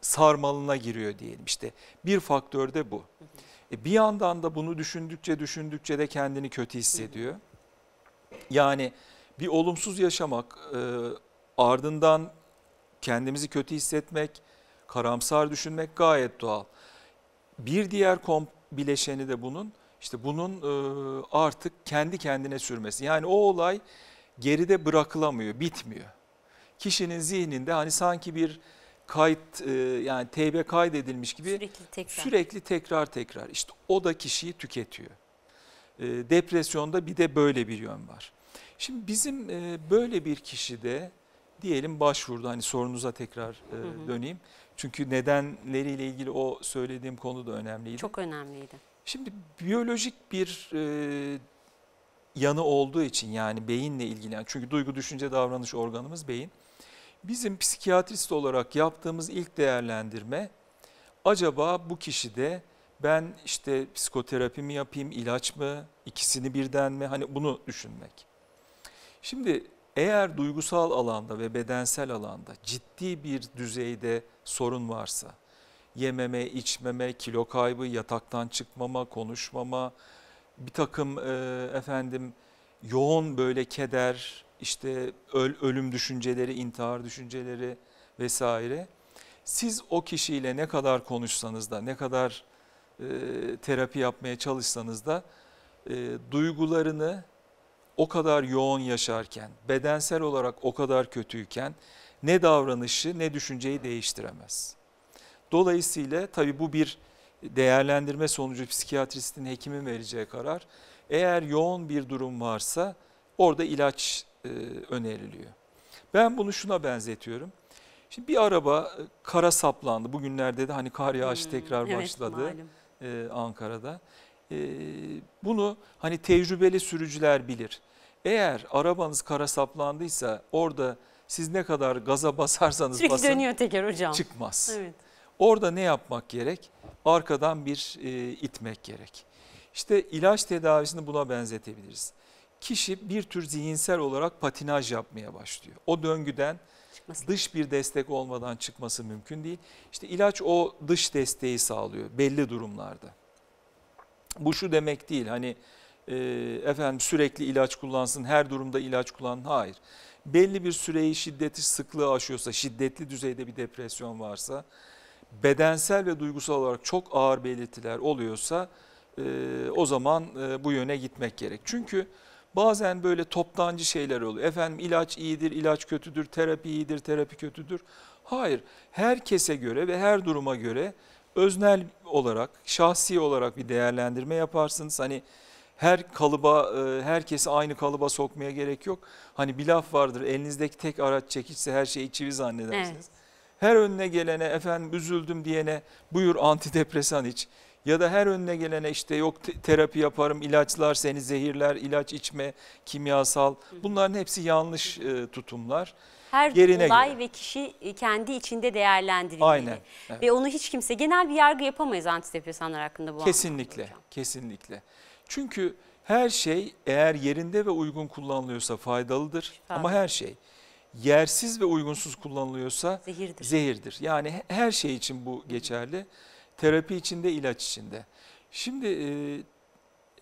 sarmalına giriyor diyelim işte. Bir faktör de bu. E, bir yandan da bunu düşündükçe düşündükçe de kendini kötü hissediyor. Yani bir olumsuz yaşamak e, ardından kendimizi kötü hissetmek karamsar düşünmek gayet doğal. Bir diğer komp bileşeni de bunun işte bunun e, artık kendi kendine sürmesi. Yani o olay geride bırakılamıyor, bitmiyor. Kişinin zihninde hani sanki bir kayıt e, yani teybe kaydedilmiş gibi sürekli tekrar. sürekli tekrar tekrar İşte o da kişiyi tüketiyor. E, depresyonda bir de böyle bir yön var. Şimdi bizim böyle bir kişide diyelim başvurdu hani sorunuza tekrar döneyim. Hı hı çünkü nedenleriyle ilgili o söylediğim konu da önemliydi. Çok önemliydi. Şimdi biyolojik bir e, yanı olduğu için yani beyinle ilgili çünkü duygu düşünce davranış organımız beyin. Bizim psikiyatrist olarak yaptığımız ilk değerlendirme acaba bu kişide ben işte psikoterapi mi yapayım, ilaç mı, ikisini birden mi hani bunu düşünmek. Şimdi eğer duygusal alanda ve bedensel alanda ciddi bir düzeyde sorun varsa yememe, içmeme, kilo kaybı, yataktan çıkmama, konuşmama, bir takım e, efendim yoğun böyle keder, işte öl, ölüm düşünceleri, intihar düşünceleri vesaire. Siz o kişiyle ne kadar konuşsanız da, ne kadar e, terapi yapmaya çalışsanız da e, duygularını o kadar yoğun yaşarken, bedensel olarak o kadar kötüyken ne davranışı ne düşünceyi değiştiremez. Dolayısıyla tabi bu bir değerlendirme sonucu psikiyatristin hekimin vereceği karar. Eğer yoğun bir durum varsa orada ilaç e, öneriliyor. Ben bunu şuna benzetiyorum. Şimdi bir araba e, kara saplandı. Bugünlerde de hani kar yağışı hmm, tekrar evet, başladı malum. e, Ankara'da. Ee, bunu hani tecrübeli sürücüler bilir. Eğer arabanız kara saplandıysa orada siz ne kadar gaza basarsanız Çünkü basın dönüyor teker hocam. çıkmaz. Evet. Orada ne yapmak gerek? Arkadan bir e, itmek gerek. İşte ilaç tedavisini buna benzetebiliriz. Kişi bir tür zihinsel olarak patinaj yapmaya başlıyor. O döngüden çıkması. dış bir destek olmadan çıkması mümkün değil. İşte ilaç o dış desteği sağlıyor belli durumlarda. Bu şu demek değil hani e, efendim sürekli ilaç kullansın, her durumda ilaç kullansın. Hayır. Belli bir süreyi şiddeti sıklığı aşıyorsa, şiddetli düzeyde bir depresyon varsa, bedensel ve duygusal olarak çok ağır belirtiler oluyorsa e, o zaman e, bu yöne gitmek gerek. Çünkü bazen böyle toptancı şeyler oluyor. Efendim ilaç iyidir, ilaç kötüdür, terapi iyidir, terapi kötüdür. Hayır, herkese göre ve her duruma göre öznel olarak, şahsi olarak bir değerlendirme yaparsınız. Hani her kalıba, e, herkesi aynı kalıba sokmaya gerek yok. Hani bir laf vardır elinizdeki tek araç çekiçse her şeyi çivi zannedersiniz. Evet. Her önüne gelene efendim üzüldüm diyene buyur antidepresan iç. Ya da her önüne gelene işte yok terapi yaparım, ilaçlar seni zehirler, ilaç içme, kimyasal. Bunların hepsi yanlış e, tutumlar her yerine olay göre. ve kişi e, kendi içinde değerlendirilmeli. Aynen. Evet. Ve onu hiç kimse genel bir yargı yapamayız antidepresanlar hakkında bu Kesinlikle, kesinlikle. Çünkü her şey eğer yerinde ve uygun kullanılıyorsa faydalıdır Şifalı. ama her şey yersiz ve uygunsuz kullanılıyorsa zehirdir. zehirdir. Yani her şey için bu geçerli. Terapi içinde, ilaç içinde. Şimdi e,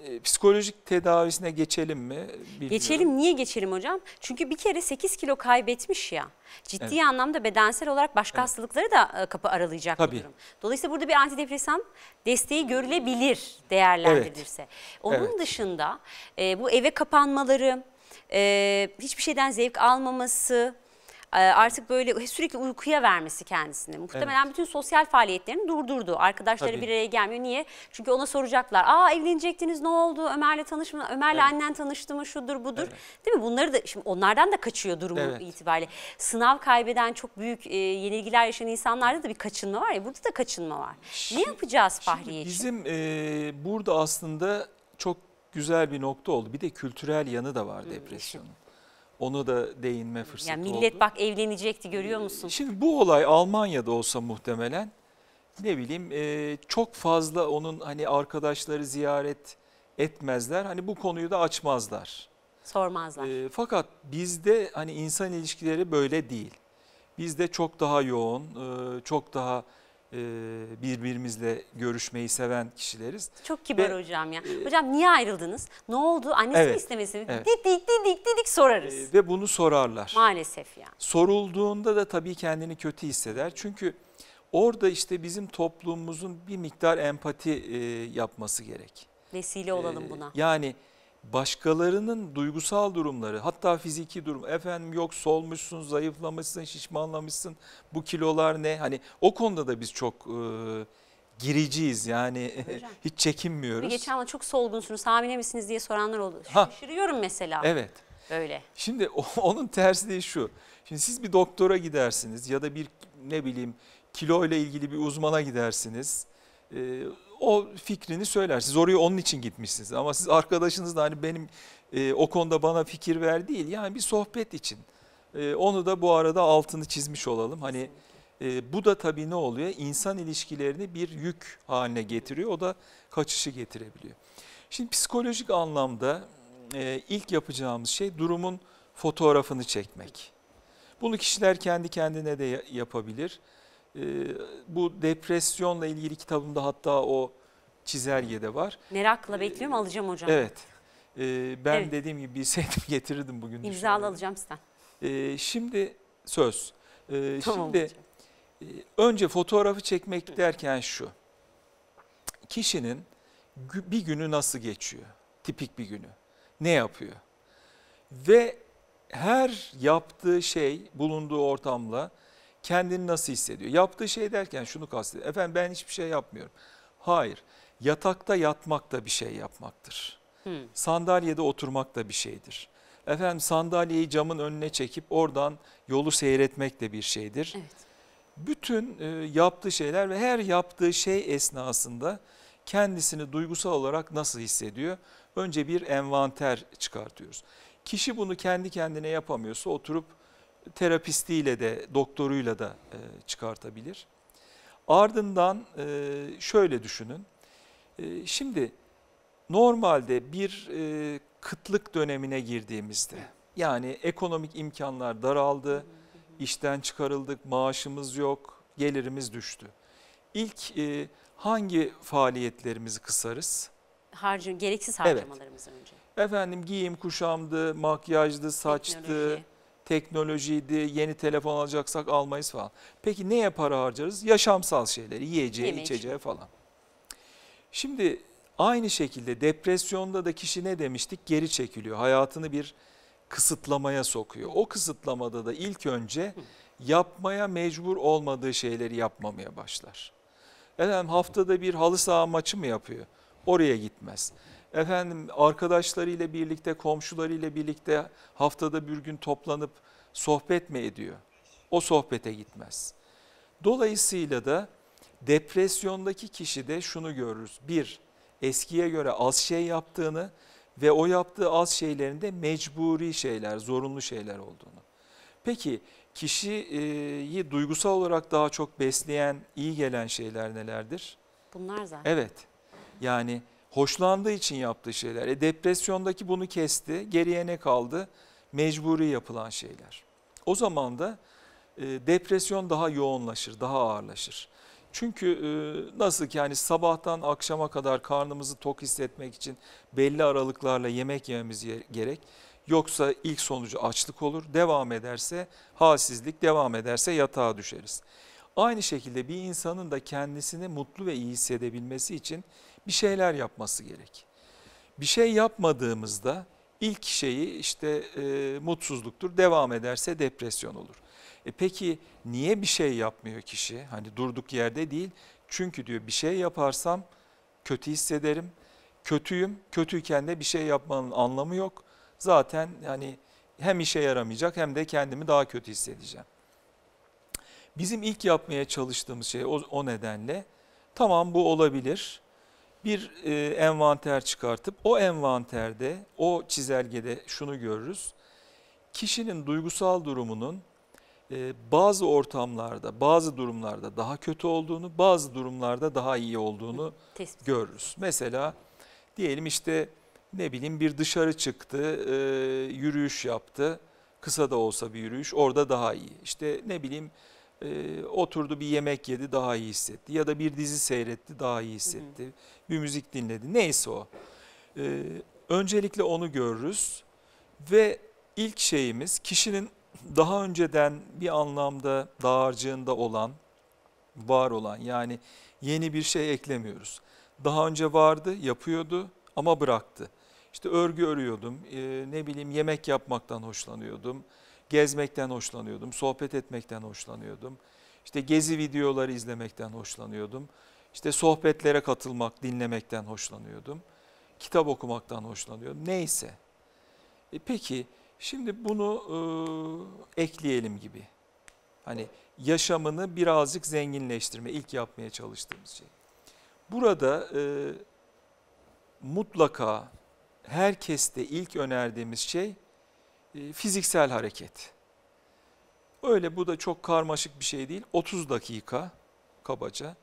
ee, psikolojik tedavisine geçelim mi? Bilmiyorum. Geçelim. Niye geçelim hocam? Çünkü bir kere 8 kilo kaybetmiş ya. Ciddi evet. anlamda bedensel olarak başka evet. hastalıkları da e, kapı aralayacak Tabii. bir durum. Dolayısıyla burada bir antidepresan desteği görülebilir değerlendirilirse. Evet. Onun evet. dışında e, bu eve kapanmaları, e, hiçbir şeyden zevk almaması, ee, artık böyle sürekli uykuya vermesi kendisini. Muhtemelen evet. bütün sosyal faaliyetlerini durdurdu. Arkadaşları Tabii. bir araya gelmiyor. Niye? Çünkü ona soracaklar. Aa evlenecektiniz ne oldu? Ömer'le tanışma, Ömer'le evet. annen tanıştı mı? Şudur budur. Evet. Değil mi? Bunları da şimdi onlardan da kaçıyor durumu evet. itibariyle. Sınav kaybeden çok büyük e, yenilgiler yaşayan insanlarda da bir kaçınma var ya. Burada da kaçınma var. Şimdi, ne yapacağız Fahriye Bizim e, burada aslında çok güzel bir nokta oldu. Bir de kültürel yanı da var hmm, depresyonun. Onu da değinme fırsatı yani millet oldu. bak evlenecekti görüyor ee, musun? Şimdi bu olay Almanya'da olsa muhtemelen ne bileyim e, çok fazla onun hani arkadaşları ziyaret etmezler. Hani bu konuyu da açmazlar. Sormazlar. Ee, fakat bizde hani insan ilişkileri böyle değil. Bizde çok daha yoğun, e, çok daha e, birbirimizle görüşmeyi seven kişileriz. Çok kibar Ve, hocam ya. E, hocam niye ayrıldınız? Ne oldu? Annesi evet, mi istemesi mi? Evet. Didik didik didik sorarız. E, Ve bunu sorarlar. Maalesef ya. Yani. Sorulduğunda da tabii kendini kötü hisseder. Çünkü orada işte bizim toplumumuzun bir miktar empati e, yapması gerek. Vesile olalım e, buna. Yani başkalarının duygusal durumları hatta fiziki durum efendim yok solmuşsun zayıflamışsın şişmanlamışsın bu kilolar ne hani o konuda da biz çok e, giriciyiz yani Hocam, hiç çekinmiyoruz. geçen hafta çok solgunsunuz hamile misiniz diye soranlar oldu. Ha. Şaşırıyorum mesela. Evet. Öyle. Şimdi onun tersi de şu. Şimdi siz bir doktora gidersiniz ya da bir ne bileyim kilo ile ilgili bir uzmana gidersiniz. Ee, o fikrini söyler. Siz oraya onun için gitmişsiniz ama siz arkadaşınız da hani benim e, o konuda bana fikir ver değil yani bir sohbet için. E, onu da bu arada altını çizmiş olalım. Hani e, bu da tabii ne oluyor? İnsan ilişkilerini bir yük haline getiriyor. O da kaçışı getirebiliyor. Şimdi psikolojik anlamda e, ilk yapacağımız şey durumun fotoğrafını çekmek. Bunu kişiler kendi kendine de yapabilir. E, bu depresyonla ilgili kitabımda hatta o çizelgede var. Merakla ee, bekliyorum alacağım hocam. Evet. E, ben evet. dediğim gibi bilseydim getirirdim bugün. İmzalı alacağım sizden. E, şimdi söz. E, tamam şimdi hocam. E, önce fotoğrafı çekmek derken şu. Kişinin bir günü nasıl geçiyor? Tipik bir günü. Ne yapıyor? Ve her yaptığı şey bulunduğu ortamla kendini nasıl hissediyor? Yaptığı şey derken şunu kastediyor. Efendim ben hiçbir şey yapmıyorum. Hayır. Yatakta yatmak da bir şey yapmaktır. Hmm. Sandalyede oturmak da bir şeydir. Efendim sandalyeyi camın önüne çekip oradan yolu seyretmek de bir şeydir. Evet. Bütün e, yaptığı şeyler ve her yaptığı şey esnasında kendisini duygusal olarak nasıl hissediyor? Önce bir envanter çıkartıyoruz. Kişi bunu kendi kendine yapamıyorsa oturup terapistiyle de doktoruyla da e, çıkartabilir. Ardından e, şöyle düşünün. E, şimdi normalde bir e, kıtlık dönemine girdiğimizde yani ekonomik imkanlar daraldı, işten çıkarıldık, maaşımız yok, gelirimiz düştü. İlk e, hangi faaliyetlerimizi kısarız? Harcın, gereksiz harcamalarımız evet. önce. Efendim giyim kuşamdı, makyajdı, saçtı, Teknoloji teknolojiydi, yeni telefon alacaksak almayız falan. Peki neye para harcarız? Yaşamsal şeyleri, yiyeceği, Yemeği. içeceği falan. Şimdi aynı şekilde depresyonda da kişi ne demiştik? Geri çekiliyor. Hayatını bir kısıtlamaya sokuyor. O kısıtlamada da ilk önce yapmaya mecbur olmadığı şeyleri yapmamaya başlar. Efendim haftada bir halı saha maçı mı yapıyor? Oraya gitmez efendim arkadaşlarıyla birlikte, komşularıyla birlikte haftada bir gün toplanıp sohbet mi ediyor? O sohbete gitmez. Dolayısıyla da depresyondaki kişi de şunu görürüz. Bir, eskiye göre az şey yaptığını ve o yaptığı az şeylerin de mecburi şeyler, zorunlu şeyler olduğunu. Peki kişiyi duygusal olarak daha çok besleyen, iyi gelen şeyler nelerdir? Bunlar zaten. Evet. Yani hoşlandığı için yaptığı şeyler. E depresyondaki bunu kesti, geriye ne kaldı? Mecburi yapılan şeyler. O zaman da e, depresyon daha yoğunlaşır, daha ağırlaşır. Çünkü e, nasıl ki yani sabahtan akşama kadar karnımızı tok hissetmek için belli aralıklarla yemek yememiz gerek. Yoksa ilk sonucu açlık olur, devam ederse halsizlik, devam ederse yatağa düşeriz. Aynı şekilde bir insanın da kendisini mutlu ve iyi hissedebilmesi için bir şeyler yapması gerek. Bir şey yapmadığımızda ilk şeyi işte e, mutsuzluktur, devam ederse depresyon olur. E peki niye bir şey yapmıyor kişi? Hani durduk yerde değil. Çünkü diyor bir şey yaparsam kötü hissederim. Kötüyüm. Kötüyken de bir şey yapmanın anlamı yok. Zaten hani hem işe yaramayacak hem de kendimi daha kötü hissedeceğim. Bizim ilk yapmaya çalıştığımız şey o, o nedenle tamam bu olabilir bir e, envanter çıkartıp o envanterde, o çizelgede şunu görürüz. Kişinin duygusal durumunun e, bazı ortamlarda, bazı durumlarda daha kötü olduğunu, bazı durumlarda daha iyi olduğunu Tespit. görürüz. Mesela diyelim işte ne bileyim bir dışarı çıktı, e, yürüyüş yaptı, kısa da olsa bir yürüyüş orada daha iyi. İşte ne bileyim e, oturdu bir yemek yedi daha iyi hissetti ya da bir dizi seyretti daha iyi hissetti. Hı hı. Bir müzik dinledi neyse o. E, öncelikle onu görürüz ve ilk şeyimiz kişinin daha önceden bir anlamda dağarcığında olan, var olan yani yeni bir şey eklemiyoruz. Daha önce vardı, yapıyordu ama bıraktı. İşte örgü örüyordum, e, ne bileyim yemek yapmaktan hoşlanıyordum gezmekten hoşlanıyordum, sohbet etmekten hoşlanıyordum. İşte gezi videoları izlemekten hoşlanıyordum. İşte sohbetlere katılmak, dinlemekten hoşlanıyordum. Kitap okumaktan hoşlanıyordum. Neyse. E peki şimdi bunu e, ekleyelim gibi. Hani yaşamını birazcık zenginleştirme ilk yapmaya çalıştığımız şey. Burada e, mutlaka herkeste ilk önerdiğimiz şey e, fiziksel hareket. Öyle bu da çok karmaşık bir şey değil. 30 dakika kabaca.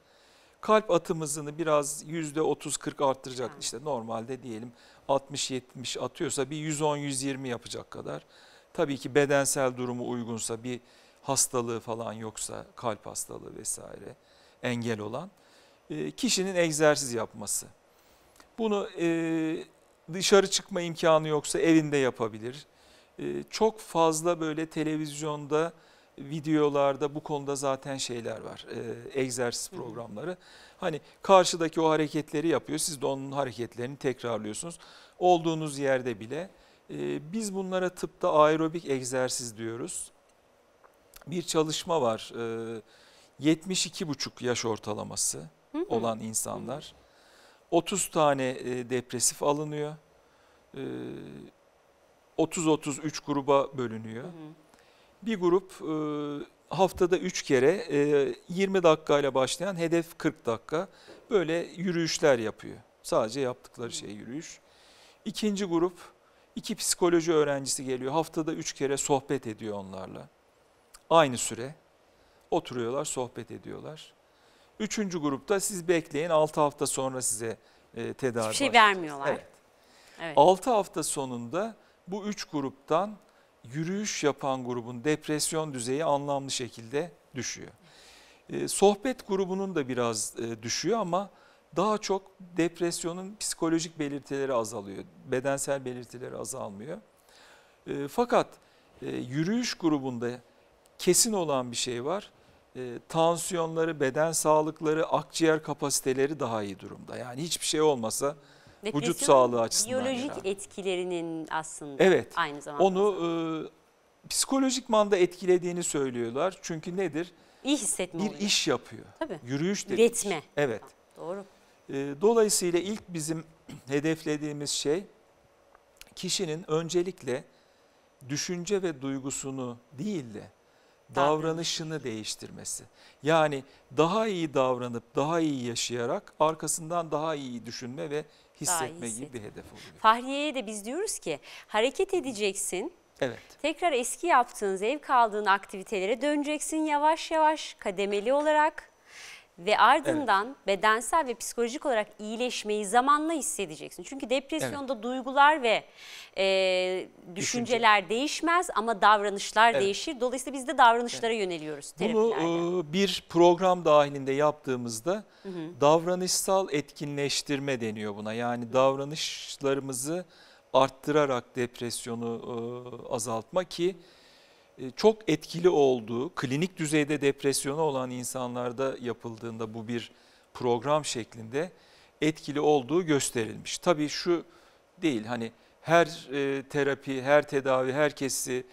Kalp atımızını biraz yüzde %30-40 arttıracak işte normalde diyelim 60-70 atıyorsa bir 110-120 yapacak kadar. Tabii ki bedensel durumu uygunsa bir hastalığı falan yoksa kalp hastalığı vesaire engel olan e, kişinin egzersiz yapması. Bunu e, dışarı çıkma imkanı yoksa evinde yapabilir ee, çok fazla böyle televizyonda, videolarda bu konuda zaten şeyler var. E, egzersiz programları. Hani karşıdaki o hareketleri yapıyor. Siz de onun hareketlerini tekrarlıyorsunuz. Olduğunuz yerde bile. E, biz bunlara tıpta aerobik egzersiz diyoruz. Bir çalışma var. E, 72,5 yaş ortalaması olan insanlar. 30 tane e, depresif alınıyor. E, 30-33 gruba bölünüyor. Hı hı. Bir grup e, haftada 3 kere e, 20 ile başlayan hedef 40 dakika böyle yürüyüşler yapıyor. Sadece yaptıkları şey yürüyüş. İkinci grup iki psikoloji öğrencisi geliyor. Haftada 3 kere sohbet ediyor onlarla. Aynı süre oturuyorlar sohbet ediyorlar. Üçüncü grupta siz bekleyin 6 hafta sonra size e, tedavi Hiçbir şey başlayacak. vermiyorlar. Evet. Evet. hafta sonunda bu üç gruptan yürüyüş yapan grubun depresyon düzeyi anlamlı şekilde düşüyor. Ee, sohbet grubunun da biraz e, düşüyor ama daha çok depresyonun psikolojik belirtileri azalıyor. Bedensel belirtileri azalmıyor. Ee, fakat e, yürüyüş grubunda kesin olan bir şey var. Ee, tansiyonları, beden sağlıkları, akciğer kapasiteleri daha iyi durumda. Yani hiçbir şey olmasa Depresyon, vücut sağlığı açısından. Biyolojik yani. etkilerinin aslında evet, aynı zamanda. Onu e, psikolojik manda etkilediğini söylüyorlar. Çünkü nedir? İyi hissetme Bir oluyor. iş yapıyor. Tabii. Yürüyüş dediğimiz. Üretme. Evet. doğru. E, dolayısıyla ilk bizim hedeflediğimiz şey kişinin öncelikle düşünce ve duygusunu değil de davranışını değiştirmesi. Yani daha iyi davranıp daha iyi yaşayarak arkasından daha iyi düşünme ve hissetme gibi bir hedef oluyor. Fahriye'ye de biz diyoruz ki hareket edeceksin. Evet. Tekrar eski yaptığın, zevk aldığın aktivitelere döneceksin yavaş yavaş kademeli olarak ve ardından evet. bedensel ve psikolojik olarak iyileşmeyi zamanla hissedeceksin. Çünkü depresyonda evet. duygular ve e, düşünceler Düşünce. değişmez ama davranışlar evet. değişir. Dolayısıyla biz de davranışlara evet. yöneliyoruz Bunu e, bir program dahilinde yaptığımızda hı hı. davranışsal etkinleştirme deniyor buna. Yani davranışlarımızı arttırarak depresyonu e, azaltma ki... Hı e, çok etkili olduğu, klinik düzeyde depresyona olan insanlarda yapıldığında bu bir program şeklinde etkili olduğu gösterilmiş. Tabii şu değil hani her e, terapi, her tedavi herkesi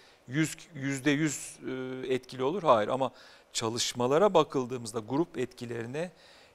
yüzde yüz e, etkili olur. Hayır ama çalışmalara bakıldığımızda grup etkilerine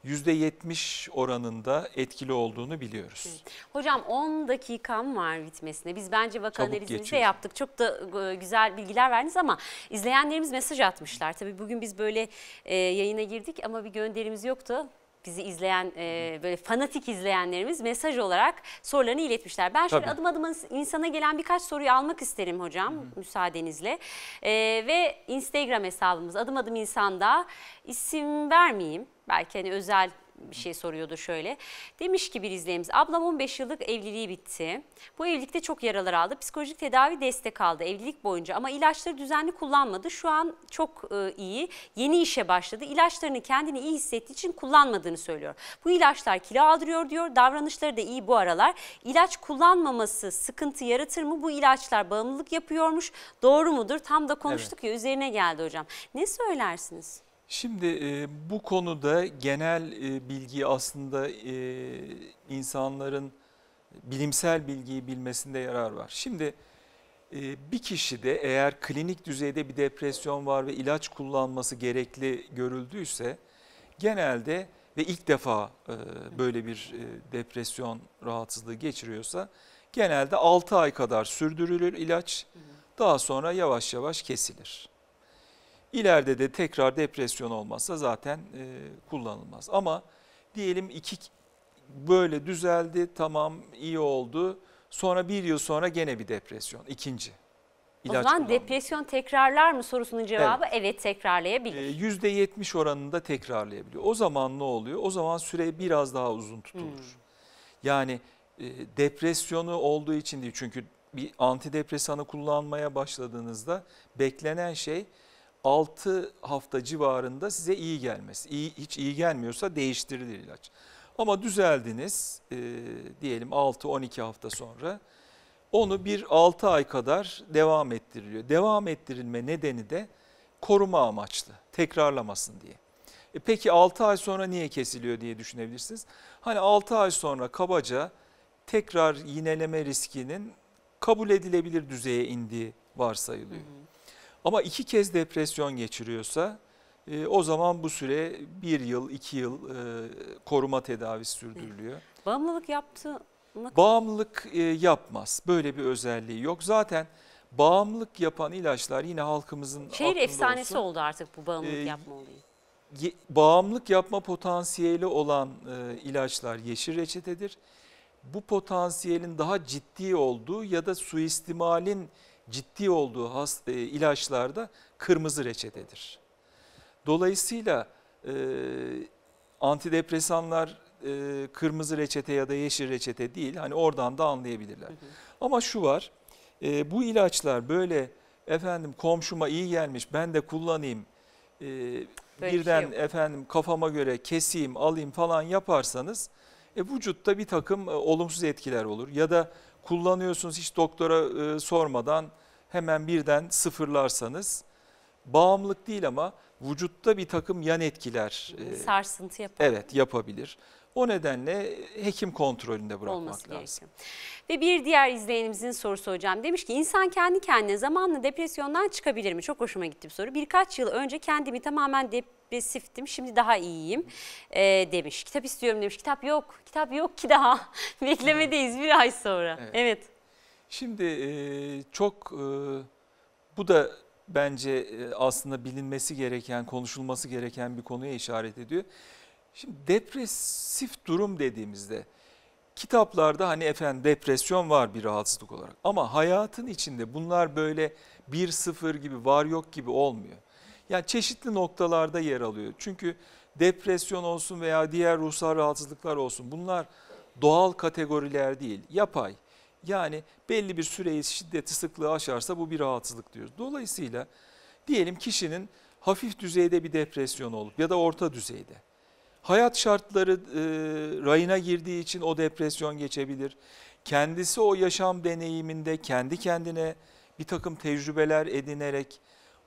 %70 oranında etkili olduğunu biliyoruz. Hocam 10 dakikam var bitmesine. Biz bence vaka analizimizi yaptık. Çok da e, güzel bilgiler verdiniz ama izleyenlerimiz mesaj atmışlar. Tabii bugün biz böyle e, yayına girdik ama bir gönderimiz yoktu bizi izleyen e, böyle fanatik izleyenlerimiz mesaj olarak sorularını iletmişler. Ben şöyle adım adım insana gelen birkaç soruyu almak isterim hocam hı müsaadenizle. E, ve Instagram hesabımız adım adım insanda isim vermeyeyim belki hani özel bir şey soruyordu şöyle. Demiş ki bir izleyimiz ablam 15 yıllık evliliği bitti. Bu evlilikte çok yaralar aldı. Psikolojik tedavi destek aldı evlilik boyunca ama ilaçları düzenli kullanmadı. Şu an çok e, iyi. Yeni işe başladı. İlaçlarını kendini iyi hissettiği için kullanmadığını söylüyor. Bu ilaçlar kilo aldırıyor diyor. Davranışları da iyi bu aralar. İlaç kullanmaması sıkıntı yaratır mı? Bu ilaçlar bağımlılık yapıyormuş. Doğru mudur? Tam da konuştuk evet. ya üzerine geldi hocam. Ne söylersiniz? Şimdi e, bu konuda genel e, bilgiyi aslında e, insanların bilimsel bilgiyi bilmesinde yarar var. Şimdi e, bir kişide eğer klinik düzeyde bir depresyon var ve ilaç kullanması gerekli görüldüyse genelde ve ilk defa e, böyle bir e, depresyon rahatsızlığı geçiriyorsa genelde 6 ay kadar sürdürülür ilaç daha sonra yavaş yavaş kesilir. İleride de tekrar depresyon olmazsa zaten e, kullanılmaz. Ama diyelim iki böyle düzeldi tamam iyi oldu. Sonra bir yıl sonra gene bir depresyon ikinci. İlaç o zaman depresyon tekrarlar mı sorusunun cevabı evet, evet tekrarlayabilir. E, %70 oranında tekrarlayabiliyor. O zaman ne oluyor? O zaman süre biraz daha uzun tutulur. Hmm. Yani e, depresyonu olduğu için değil çünkü bir antidepresanı kullanmaya başladığınızda beklenen şey 6 hafta civarında size iyi gelmesi. İyi, hiç iyi gelmiyorsa değiştirilir ilaç. Ama düzeldiniz e, diyelim 6-12 hafta sonra onu bir 6 ay kadar devam ettiriliyor. Devam ettirilme nedeni de koruma amaçlı tekrarlamasın diye. E peki 6 ay sonra niye kesiliyor diye düşünebilirsiniz. Hani 6 ay sonra kabaca tekrar yineleme riskinin kabul edilebilir düzeye indiği varsayılıyor. Hı hı. Ama iki kez depresyon geçiriyorsa e, o zaman bu süre bir yıl, iki yıl e, koruma tedavisi sürdürülüyor. Bağımlılık yaptı mı? Bağımlılık e, yapmaz. Böyle bir özelliği yok. Zaten bağımlılık yapan ilaçlar yine halkımızın Şehir efsanesi olsun. oldu artık bu bağımlılık e, yapma olayı. bağımlılık yapma potansiyeli olan e, ilaçlar yeşil reçetedir. Bu potansiyelin daha ciddi olduğu ya da suistimalin ciddi olduğu hast, e, ilaçlarda kırmızı reçetedir. Dolayısıyla e, antidepresanlar e, kırmızı reçete ya da yeşil reçete değil. Hani oradan da anlayabilirler. Hı hı. Ama şu var e, bu ilaçlar böyle efendim komşuma iyi gelmiş ben de kullanayım. E, şey birden şey efendim kafama göre keseyim alayım falan yaparsanız e, vücutta bir takım e, olumsuz etkiler olur. Ya da kullanıyorsunuz hiç doktora e, sormadan hemen birden sıfırlarsanız bağımlılık değil ama vücutta bir takım yan etkiler. E, Sarsıntı yapabilir. Evet yapabilir. O nedenle hekim kontrolünde bırakmak Olması lazım. Gerekiyor. Ve bir diğer izleyenimizin sorusu hocam demiş ki insan kendi kendine zamanla depresyondan çıkabilir mi? Çok hoşuma gitti bir soru. Birkaç yıl önce kendimi tamamen depresiftim şimdi daha iyiyim e, demiş. Kitap istiyorum demiş. Kitap yok. Kitap yok ki daha. Beklemedeyiz bir ay sonra. Evet. evet. Şimdi e, çok e, bu da bence e, aslında bilinmesi gereken, konuşulması gereken bir konuya işaret ediyor. Şimdi depresif durum dediğimizde kitaplarda hani efendim depresyon var bir rahatsızlık olarak ama hayatın içinde bunlar böyle bir sıfır gibi var yok gibi olmuyor. Yani çeşitli noktalarda yer alıyor. Çünkü depresyon olsun veya diğer ruhsal rahatsızlıklar olsun bunlar doğal kategoriler değil yapay. Yani belli bir süreyi şiddeti sıklığı aşarsa bu bir rahatsızlık diyoruz. Dolayısıyla diyelim kişinin hafif düzeyde bir depresyon olup ya da orta düzeyde Hayat şartları e, rayına girdiği için o depresyon geçebilir. Kendisi o yaşam deneyiminde kendi kendine bir takım tecrübeler edinerek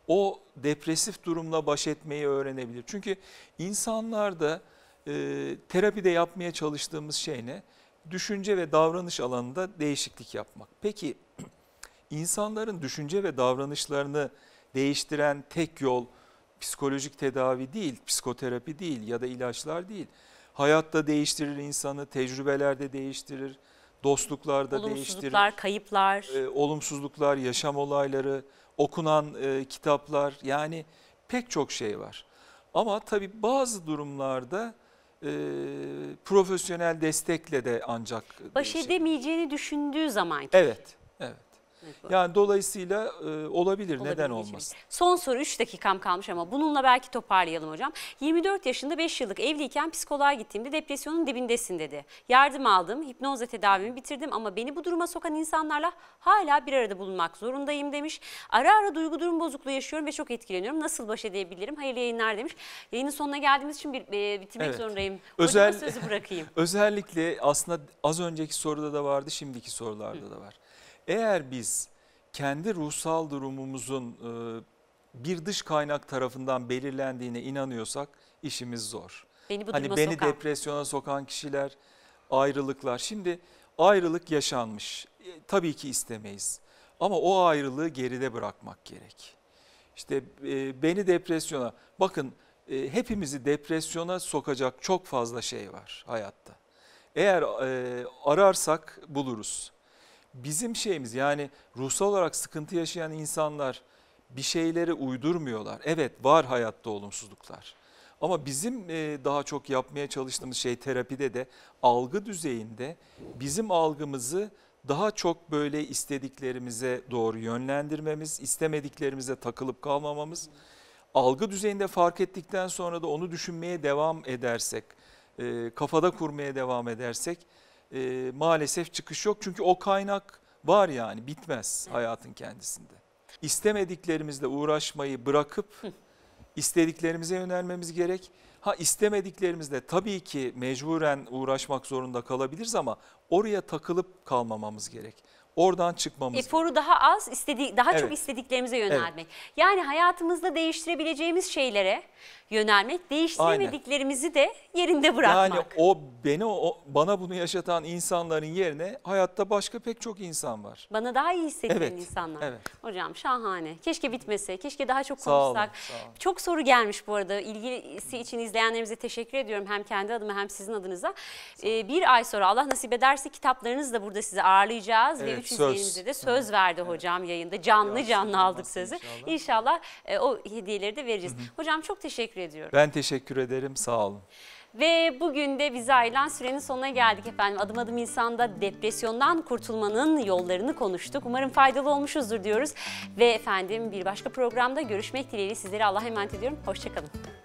o depresif durumla baş etmeyi öğrenebilir. Çünkü insanlarda e, terapide yapmaya çalıştığımız şey ne? Düşünce ve davranış alanında değişiklik yapmak. Peki insanların düşünce ve davranışlarını değiştiren tek yol psikolojik tedavi değil, psikoterapi değil ya da ilaçlar değil. Hayatta değiştirir insanı, tecrübelerde değiştirir, dostluklarda değiştirir. Olumsuzluklar, kayıplar. E, olumsuzluklar, yaşam olayları, okunan e, kitaplar yani pek çok şey var. Ama tabii bazı durumlarda e, profesyonel destekle de ancak... Baş edemeyeceğini düşündüğü zaman. Evet, evet. Yani dolayısıyla e, olabilir, neden olmasın. Son soru 3 dakikam kalmış ama bununla belki toparlayalım hocam. 24 yaşında 5 yıllık evliyken psikoloğa gittiğimde depresyonun dibindesin dedi. Yardım aldım, hipnozla tedavimi bitirdim ama beni bu duruma sokan insanlarla hala bir arada bulunmak zorundayım demiş. Ara ara duygu durum bozukluğu yaşıyorum ve çok etkileniyorum. Nasıl baş edebilirim? Hayırlı yayınlar demiş. Yayının sonuna geldiğimiz için bir, e, bitirmek evet. zorundayım. Özel, sözü bırakayım. Özellikle aslında az önceki soruda da vardı, şimdiki sorularda Hı. da var. Eğer biz kendi ruhsal durumumuzun e, bir dış kaynak tarafından belirlendiğine inanıyorsak işimiz zor. Beni bu hani beni sokan. depresyona sokan kişiler, ayrılıklar. Şimdi ayrılık yaşanmış. E, tabii ki istemeyiz. Ama o ayrılığı geride bırakmak gerek. İşte e, beni depresyona, bakın hepimizi depresyona sokacak çok fazla şey var hayatta. Eğer ararsak buluruz bizim şeyimiz yani ruhsal olarak sıkıntı yaşayan insanlar bir şeyleri uydurmuyorlar. Evet var hayatta olumsuzluklar. Ama bizim e, daha çok yapmaya çalıştığımız şey terapide de algı düzeyinde bizim algımızı daha çok böyle istediklerimize doğru yönlendirmemiz, istemediklerimize takılıp kalmamamız, algı düzeyinde fark ettikten sonra da onu düşünmeye devam edersek, e, kafada kurmaya devam edersek e, maalesef çıkış yok. Çünkü o kaynak var yani bitmez hayatın kendisinde. İstemediklerimizle uğraşmayı bırakıp istediklerimize yönelmemiz gerek. Ha istemediklerimizle tabii ki mecburen uğraşmak zorunda kalabiliriz ama oraya takılıp kalmamamız gerek. Oradan çıkmamız. Eforu daha az, istedi daha evet. çok istediklerimize yönelmek. Evet. Yani hayatımızda değiştirebileceğimiz şeylere yönelmek, değiştiremediklerimizi Aynen. de yerinde bırakmak. Yani o beni o bana bunu yaşatan insanların yerine hayatta başka pek çok insan var. Bana daha iyi hissettiren evet. insanlar. Evet. Hocam şahane. Keşke bitmese. Keşke daha çok konuşsak. Sağ olun, sağ olun. Çok soru gelmiş bu arada. İlgisi için izleyenlerimize teşekkür ediyorum hem kendi adıma hem sizin adınıza. Ee, bir ay sonra Allah nasip ederse kitaplarınızı da burada sizi ağırlayacağız evet, ve üçüncü yayınımızda de söz verdi evet. hocam yayında. Canlı canlı, canlı aldık sözü. İnşallah, inşallah e, o hediyeleri de vereceğiz. Hı hı. Hocam çok teşekkür ederim ediyorum. Ben teşekkür ederim sağ olun. Ve bugün de bize ayrılan sürenin sonuna geldik efendim. Adım adım insanda depresyondan kurtulmanın yollarını konuştuk. Umarım faydalı olmuşuzdur diyoruz. Ve efendim bir başka programda görüşmek dileğiyle sizlere Allah'a emanet ediyorum. Hoşçakalın.